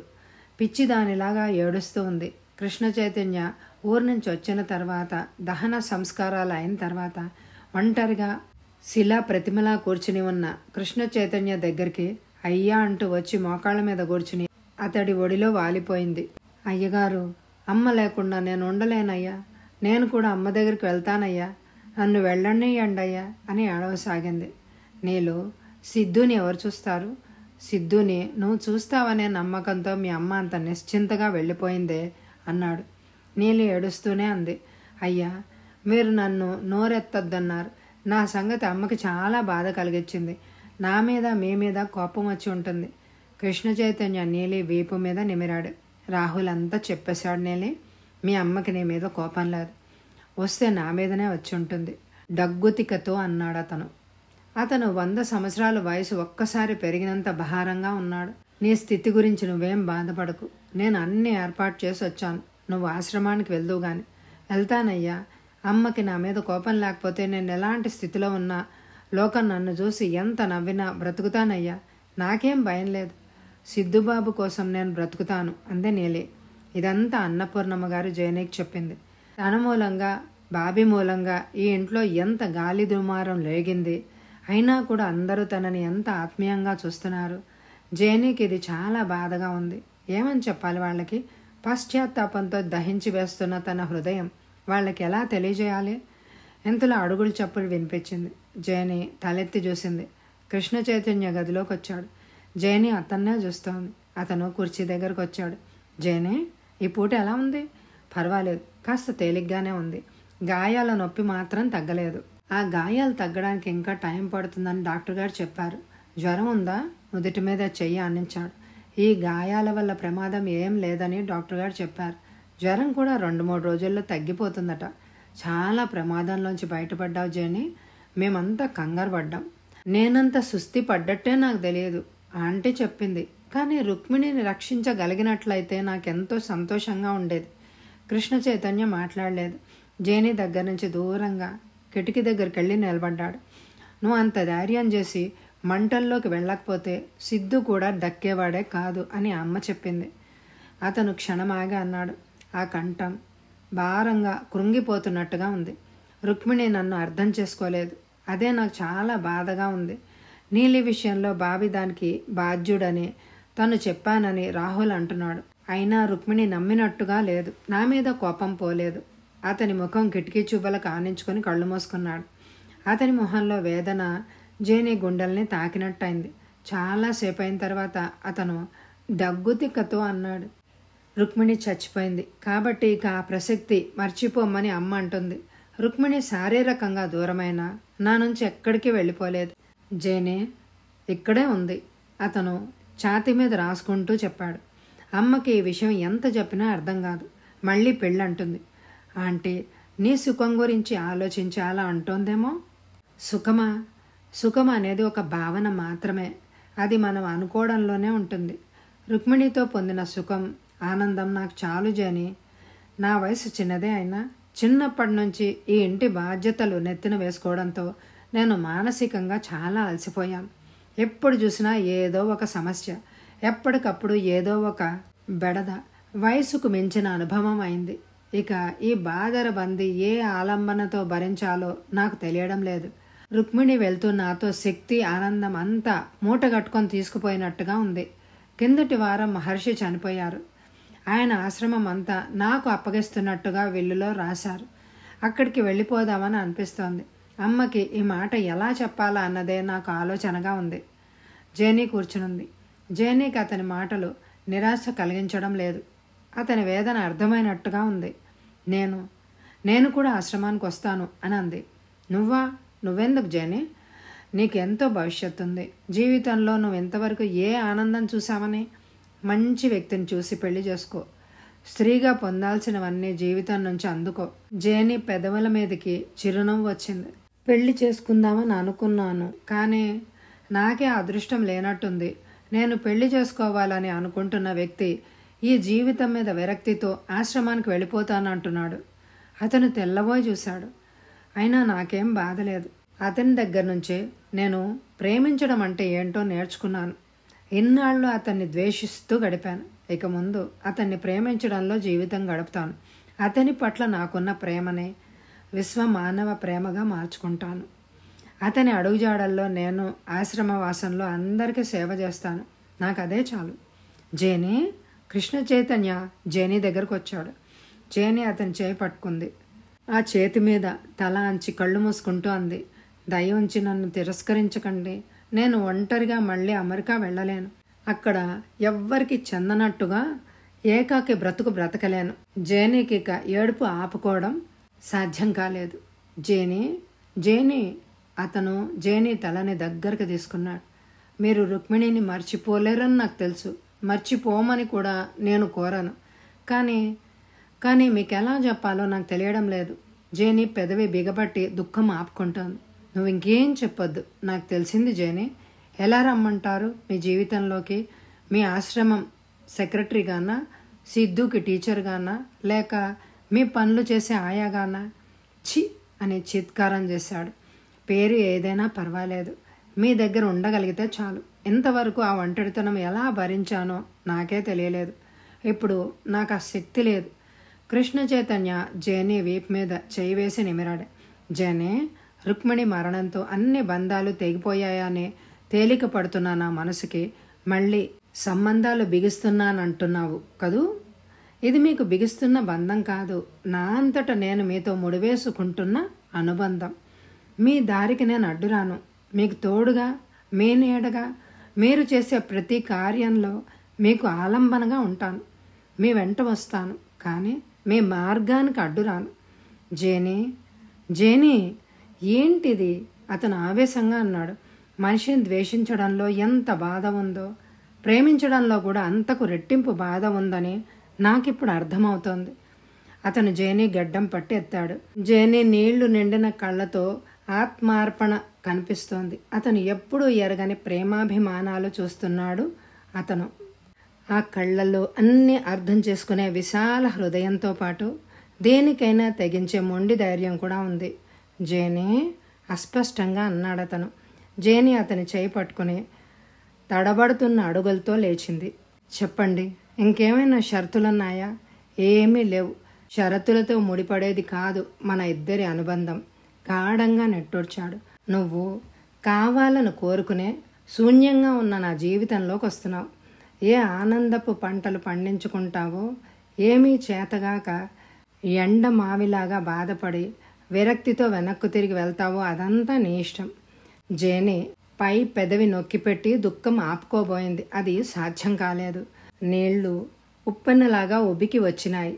పిచ్చిదానిలాగా ఏడుస్తూ ఉంది కృష్ణ చైతన్య ఊరి నుంచి వచ్చిన తర్వాత దహన సంస్కారాలు అయిన తర్వాత ఒంటరిగా శిలా ప్రతిమలా కూర్చుని ఉన్న కృష్ణ చైతన్య దగ్గరికి అయ్యా అంటూ వచ్చి మోకాళ్ళ మీద కూర్చుని అతడి ఒడిలో వాలిపోయింది అయ్యగారు అమ్మ లేకుండా నేను ఉండలేనయ్యా నేను కూడా అమ్మ దగ్గరికి వెళ్తానయ్యా నన్ను వెళ్ళనియండయ్యా అని ఏడవసాగింది నేను సిద్ధుని ఎవరు చూస్తారు సిద్ధుని నువ్వు చూస్తావనే నమ్మకంతో మీ అమ్మ అంత నిశ్చింతగా వెళ్ళిపోయిందే అన్నాడు నీళ్ళు ఏడుస్తూనే అంది అయ్యా మీరు నన్ను నోరెత్తొద్దన్నారు నా సంగతి అమ్మకి చాలా బాధ కలిగించింది నా మీద మీ మీద కోపం వచ్చి ఉంటుంది కృష్ణ చైతన్య నీలి వీపు మీద నిమిరాడు రాహుల్ అంతా చెప్పేశాడు నీలి మీ అమ్మకి నీ మీద కోపం లేదు వస్తే నా మీదనే వచ్చి ఉంటుంది డగ్గుతికతో అన్నాడు అతను అతను వంద సంవత్సరాల వయసు ఒక్కసారి పెరిగినంత భారంగా ఉన్నాడు నీ స్థితి గురించి నువ్వేం బాధపడకు నేను అన్ని ఏర్పాటు చేసి వచ్చాను నువ్వు ఆశ్రమానికి వెళ్దువు గాని వెళ్తానయ్యా అమ్మకి నా మీద కోపం లేకపోతే నేను ఎలాంటి స్థితిలో ఉన్నా లోకం నన్ను చూసి ఎంత నవ్వినా బ్రతుకుతానయ్యా నాకేం భయం లేదు సిద్ధుబాబు కోసం నేను బ్రతుకుతాను అందే నీలే ఇదంతా అన్నపూర్ణమ్మ గారు జయనికి చెప్పింది తన మూలంగా బాబీ మూలంగా ఈ ఇంట్లో ఎంత గాలి దుమారం లేగింది అయినా కూడా అందరూ తనని ఎంత ఆత్మీయంగా చూస్తున్నారు జయనికి ఇది చాలా బాధగా ఉంది ఏమని చెప్పాలి వాళ్ళకి పశ్చాత్తాపంతో దహించి వేస్తున్న తన హృదయం వాళ్ళకి ఎలా తెలియజేయాలి ఇంతలో అడుగులు చప్పులు వినిపించింది జయని తలెత్తి చూసింది కృష్ణ చైతన్య గదిలోకి వచ్చాడు జయని అతన్నే చూస్తోంది అతను కుర్చీ దగ్గరకు వచ్చాడు జయని ఈ పూట ఎలా ఉంది పర్వాలేదు కాస్త తేలిగ్గానే ఉంది గాయాల నొప్పి మాత్రం తగ్గలేదు ఆ గాయాలు తగ్గడానికి ఇంకా టైం పడుతుందని డాక్టర్ గారు చెప్పారు జ్వరం ఉందా నుదుటి మీద చెయ్యి అందించాడు ఈ గాయాల వల్ల ప్రమాదం ఏం లేదని డాక్టర్ గారు చెప్పారు జ్వరం కూడా రెండు మూడు రోజుల్లో తగ్గిపోతుందట చాలా ప్రమాదంలోంచి బయటపడ్డావు జేని మేమంతా కంగారు పడ్డాం నేనంత సుస్థి పడ్డట్టే నాకు తెలియదు ఆంటీ చెప్పింది కానీ రుక్మిణిని రక్షించగలిగినట్లయితే నాకెంతో సంతోషంగా ఉండేది కృష్ణ చైతన్య మాట్లాడలేదు జేని దగ్గర నుంచి దూరంగా కిటికీ దగ్గరికి వెళ్ళి నిలబడ్డాడు నువ్వు అంత ధైర్యం చేసి మంటల్లోకి వెళ్ళకపోతే సిద్ధు కూడా దక్కేవాడే కాదు అని అమ్మ చెప్పింది అతను క్షణమాగా అన్నాడు ఆ కంఠం భారంగా కృంగిపోతున్నట్టుగా ఉంది రుక్మిణి నన్ను అర్థం చేసుకోలేదు అదే నాకు చాలా బాధగా ఉంది నీలి విషయంలో బాబి దానికి బాధ్యుడని తను చెప్పానని రాహుల్ అంటున్నాడు అయినా రుక్మిణి నమ్మినట్టుగా లేదు నా మీద కోపం పోలేదు అతని ముఖం కిటికీ చూపల కానించుకొని కళ్ళు మోసుకున్నాడు అతని మొహంలో వేదన జేని గుండెల్ని తాకినట్టయింది చాలాసేపు అయిన తర్వాత అతను దగ్గుతిక్కతో అన్నాడు రుక్మిణి చచ్చిపోయింది కాబట్టి ఇక ఆ ప్రసక్తి మర్చిపోమని అమ్మ అంటుంది రుక్మిణి శారీరకంగా దూరమైనా నా నుంచి ఎక్కడికి వెళ్ళిపోలేదు జేనే ఇక్కడే ఉంది అతను ఛాతి మీద రాసుకుంటూ చెప్పాడు అమ్మకి ఈ విషయం ఎంత చెప్పినా అర్థం కాదు మళ్ళీ పెళ్ళంటుంది ఆంటీ నీ సుఖం గురించి ఆలోచించి అలా అంటోందేమో సుఖమా సుఖం అనేది ఒక భావన మాత్రమే అది మనం అనుకోవడంలోనే ఉంటుంది రుక్మిణితో పొందిన సుఖం ఆనందం నాకు చాలు జని నా వయసు చిన్నదే అయినా చిన్నప్పటి నుంచి ఈ ఇంటి బాధ్యతలు నెత్తిన వేసుకోవడంతో నేను మానసికంగా చాలా అలసిపోయాను ఎప్పుడు చూసినా ఏదో ఒక సమస్య ఎప్పటికప్పుడు ఏదో ఒక బెడద వయసుకు మించిన అనుభవం అయింది ఇక ఈ బంది ఏ ఆలంబనతో భరించాలో నాకు తెలియడం లేదు రుక్మిణి వెళ్తున్న నాతో శక్తి ఆనందం అంతా మూట కట్టుకొని తీసుకుపోయినట్టుగా ఉంది కిందటి వారం మహర్షి చనిపోయారు ఆయన ఆశ్రమం అంతా నాకు అప్పగిస్తున్నట్టుగా వెల్లులో రాశారు అక్కడికి వెళ్ళిపోదామని అనిపిస్తోంది అమ్మకి ఈ మాట ఎలా చెప్పాలా అన్నదే నాకు ఆలోచనగా ఉంది జేనీ కూర్చునుంది జేనీకి అతని మాటలు నిరాశ కలిగించడం లేదు అతని వేదన అర్థమైనట్టుగా ఉంది నేను నేను కూడా ఆశ్రమానికి వస్తాను అని అంది నువ్వా నువ్వెందుకు జేనీ నీకెంతో భవిష్యత్తు ఉంది జీవితంలో నువ్వు ఇంతవరకు ఏ ఆనందం చూసావని మంచి వ్యక్తిని చూసి పెళ్లి చేసుకో స్త్రీగా పొందాల్సినవన్నీ జీవితం నుంచి అందుకో జేని పెదవుల మీదకి చిరునవ్వు వచ్చింది పెళ్లి చేసుకుందామని అనుకున్నాను కానీ నాకే అదృష్టం లేనట్టుంది నేను పెళ్లి చేసుకోవాలని అనుకుంటున్న వ్యక్తి ఈ జీవితం మీద విరక్తితో ఆశ్రమానికి వెళ్ళిపోతానంటున్నాడు అతను తెల్లబోయి చూశాడు అయినా నాకేం బాధలేదు అతని దగ్గర నుంచే నేను ప్రేమించడం అంటే ఏంటో నేర్చుకున్నాను ఇన్నాళ్ళు అతన్ని ద్వేషిస్తూ గడిపాను ఇక ముందు అతన్ని ప్రేమించడంలో జీవితం గడుపుతాను అతని పట్ల నాకున్న ప్రేమనే విశ్వ మానవ ప్రేమగా మార్చుకుంటాను అతని అడుగుజాడల్లో నేను ఆశ్రమవాసంలో అందరికీ సేవ చేస్తాను నాకు అదే చాలు జేని కృష్ణ చైతన్య జేని దగ్గరకు వచ్చాడు జేని అతని చేయి పట్టుకుంది ఆ చేతి మీద తల అంచి కళ్ళు మూసుకుంటూ అంది దయ ఉంచి నన్ను తిరస్కరించకండి నేను ఒంటరిగా మళ్ళీ అమెరికా వెళ్ళలేను అక్కడ ఎవ్వరికి చెందనట్టుగా ఏకాకి బ్రతుకు బ్రతకలేను జేనీకి ఏడుపు ఆపుకోవడం సాధ్యం కాలేదు జేనీ జేనీ అతను జేనీ తలని దగ్గరికి తీసుకున్నాడు మీరు రుక్మిణిని మర్చిపోలేరని నాకు తెలుసు మర్చిపోమని కూడా నేను కోరాను కానీ కానీ మీకు ఎలా చెప్పాలో నాకు తెలియడం లేదు జేనీ పెదవి బిగబట్టి దుఃఖం ఆపుకుంటోంది నువ్వు ఇంకేం చెప్పొద్దు నాకు తెలిసింది జేనే ఎలా రమ్మంటారు మీ జీవితంలోకి మీ ఆశ్రమం సెక్రటరీగానా సిద్ధుకి టీచర్గానా లేక మీ పనులు చేసే ఆయాగానా చి అని చిత్కారం చేశాడు పేరు ఏదైనా పర్వాలేదు మీ దగ్గర ఉండగలిగితే చాలు ఇంతవరకు ఆ ఒంటరితనం ఎలా భరించానో నాకే తెలియలేదు ఇప్పుడు నాకు ఆ శక్తి లేదు కృష్ణ చైతన్య జేనే వీప్ మీద చేయి వేసి నిమిరాడు జేనే రుక్మిణి మరణంతో అన్ని బంధాలు తెగిపోయాయనే తేలిక పడుతున్న నా మనసుకి మళ్ళీ సంబంధాలు బిగిస్తున్నానంటున్నావు కదూ ఇది మీకు బిగిస్తున్న బంధం కాదు నా అంతట నేను మీతో ముడివేసుకుంటున్న అనుబంధం మీ దారికి నేను అడ్డురాను మీకు తోడుగా మీ నీడగా మీరు చేసే ప్రతి కార్యంలో మీకు ఆలంబనగా ఉంటాను మీ వెంట వస్తాను కానీ మీ మార్గానికి అడ్డురాను జేనీ జేనీ ఏంటిది అతను ఆవేశంగా అన్నాడు మనిషిని ద్వేషించడంలో ఎంత బాధ ఉందో ప్రేమించడంలో కూడా అంతకు రెట్టింపు బాధ ఉందని నాకిప్పుడు అర్థమవుతోంది అతను జేని గడ్డం పట్టి ఎత్తాడు జేని నీళ్లు నిండిన కళ్ళతో ఆత్మార్పణ కనిపిస్తోంది అతను ఎప్పుడూ ఎరగని ప్రేమాభిమానాలు చూస్తున్నాడు అతను ఆ కళ్ళల్లో అన్నీ అర్థం చేసుకునే విశాల హృదయంతో పాటు దేనికైనా తెగించే మొండి ధైర్యం కూడా ఉంది జేని అస్పష్టంగా అన్నాడతను జేని అతని చేయి పట్టుకుని తడబడుతున్న అడుగులతో లేచింది చెప్పండి ఇంకేమైనా షరతులున్నాయా ఏమీ లేవు షరతులతో ముడిపడేది కాదు మన ఇద్దరి అనుబంధం గాఢంగా నెట్టొడ్చాడు నువ్వు కావాలను కోరుకునే శూన్యంగా ఉన్న నా జీవితంలోకి వస్తున్నావు ఏ ఆనందపు పంటలు పండించుకుంటావో ఏమీ చేతగాక ఎండ మావిలాగా బాధపడి విరక్తితో వెనక్కు తిరిగి వెళ్తావో అదంతా నీ ఇష్టం జేని పై పెదవి నొక్కిపెట్టి దుఃఖం ఆపుకోబోయింది అది సాధ్యం కాలేదు నీళ్లు ఉప్పెన్నలాగా ఉబికి వచ్చినాయి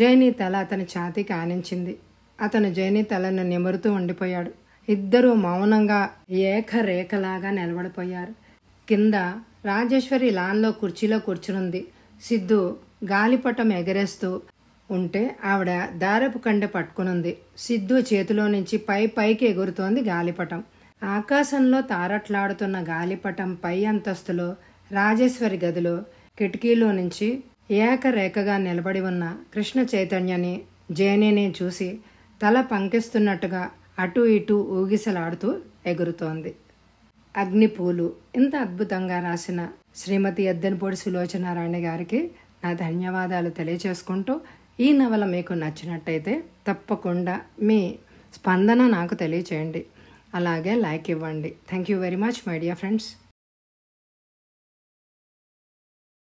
జైని తల అతని ఛాతీకి ఆనించింది అతను జైని తలను నిమురుతూ ఉండిపోయాడు ఇద్దరూ మౌనంగా ఏకరేఖలాగా నిలబడిపోయారు కింద రాజేశ్వరి లాన్లో కుర్చీలో కూర్చునుంది సిద్ధు గాలిపటం ఎగరేస్తూ ఉంటే ఆవిడ దారపు కండె పట్టుకునుంది సిద్ధు చేతిలో నుంచి పై పైకి ఎగురుతోంది గాలిపటం ఆకాశంలో తారట్లాడుతున్న గాలిపటం పై అంతస్తులో రాజేశ్వరి గదిలో కిటికీలో నుంచి ఏకరేఖగా నిలబడి ఉన్న కృష్ణ చైతన్యని జేనేని చూసి తల పంకిస్తున్నట్టుగా అటు ఇటు ఊగిసలాడుతూ ఎగురుతోంది అగ్నిపూలు ఇంత అద్భుతంగా రాసిన శ్రీమతి ఎద్దెనపొడి సులోచనారాయణ గారికి నా ధన్యవాదాలు తెలియచేసుకుంటూ ఈ నవల మీకు నచ్చినట్టయితే తప్పకుండా మీ స్పందన నాకు తెలియచేయండి అలాగే లైక్ ఇవ్వండి thank you very much my dear friends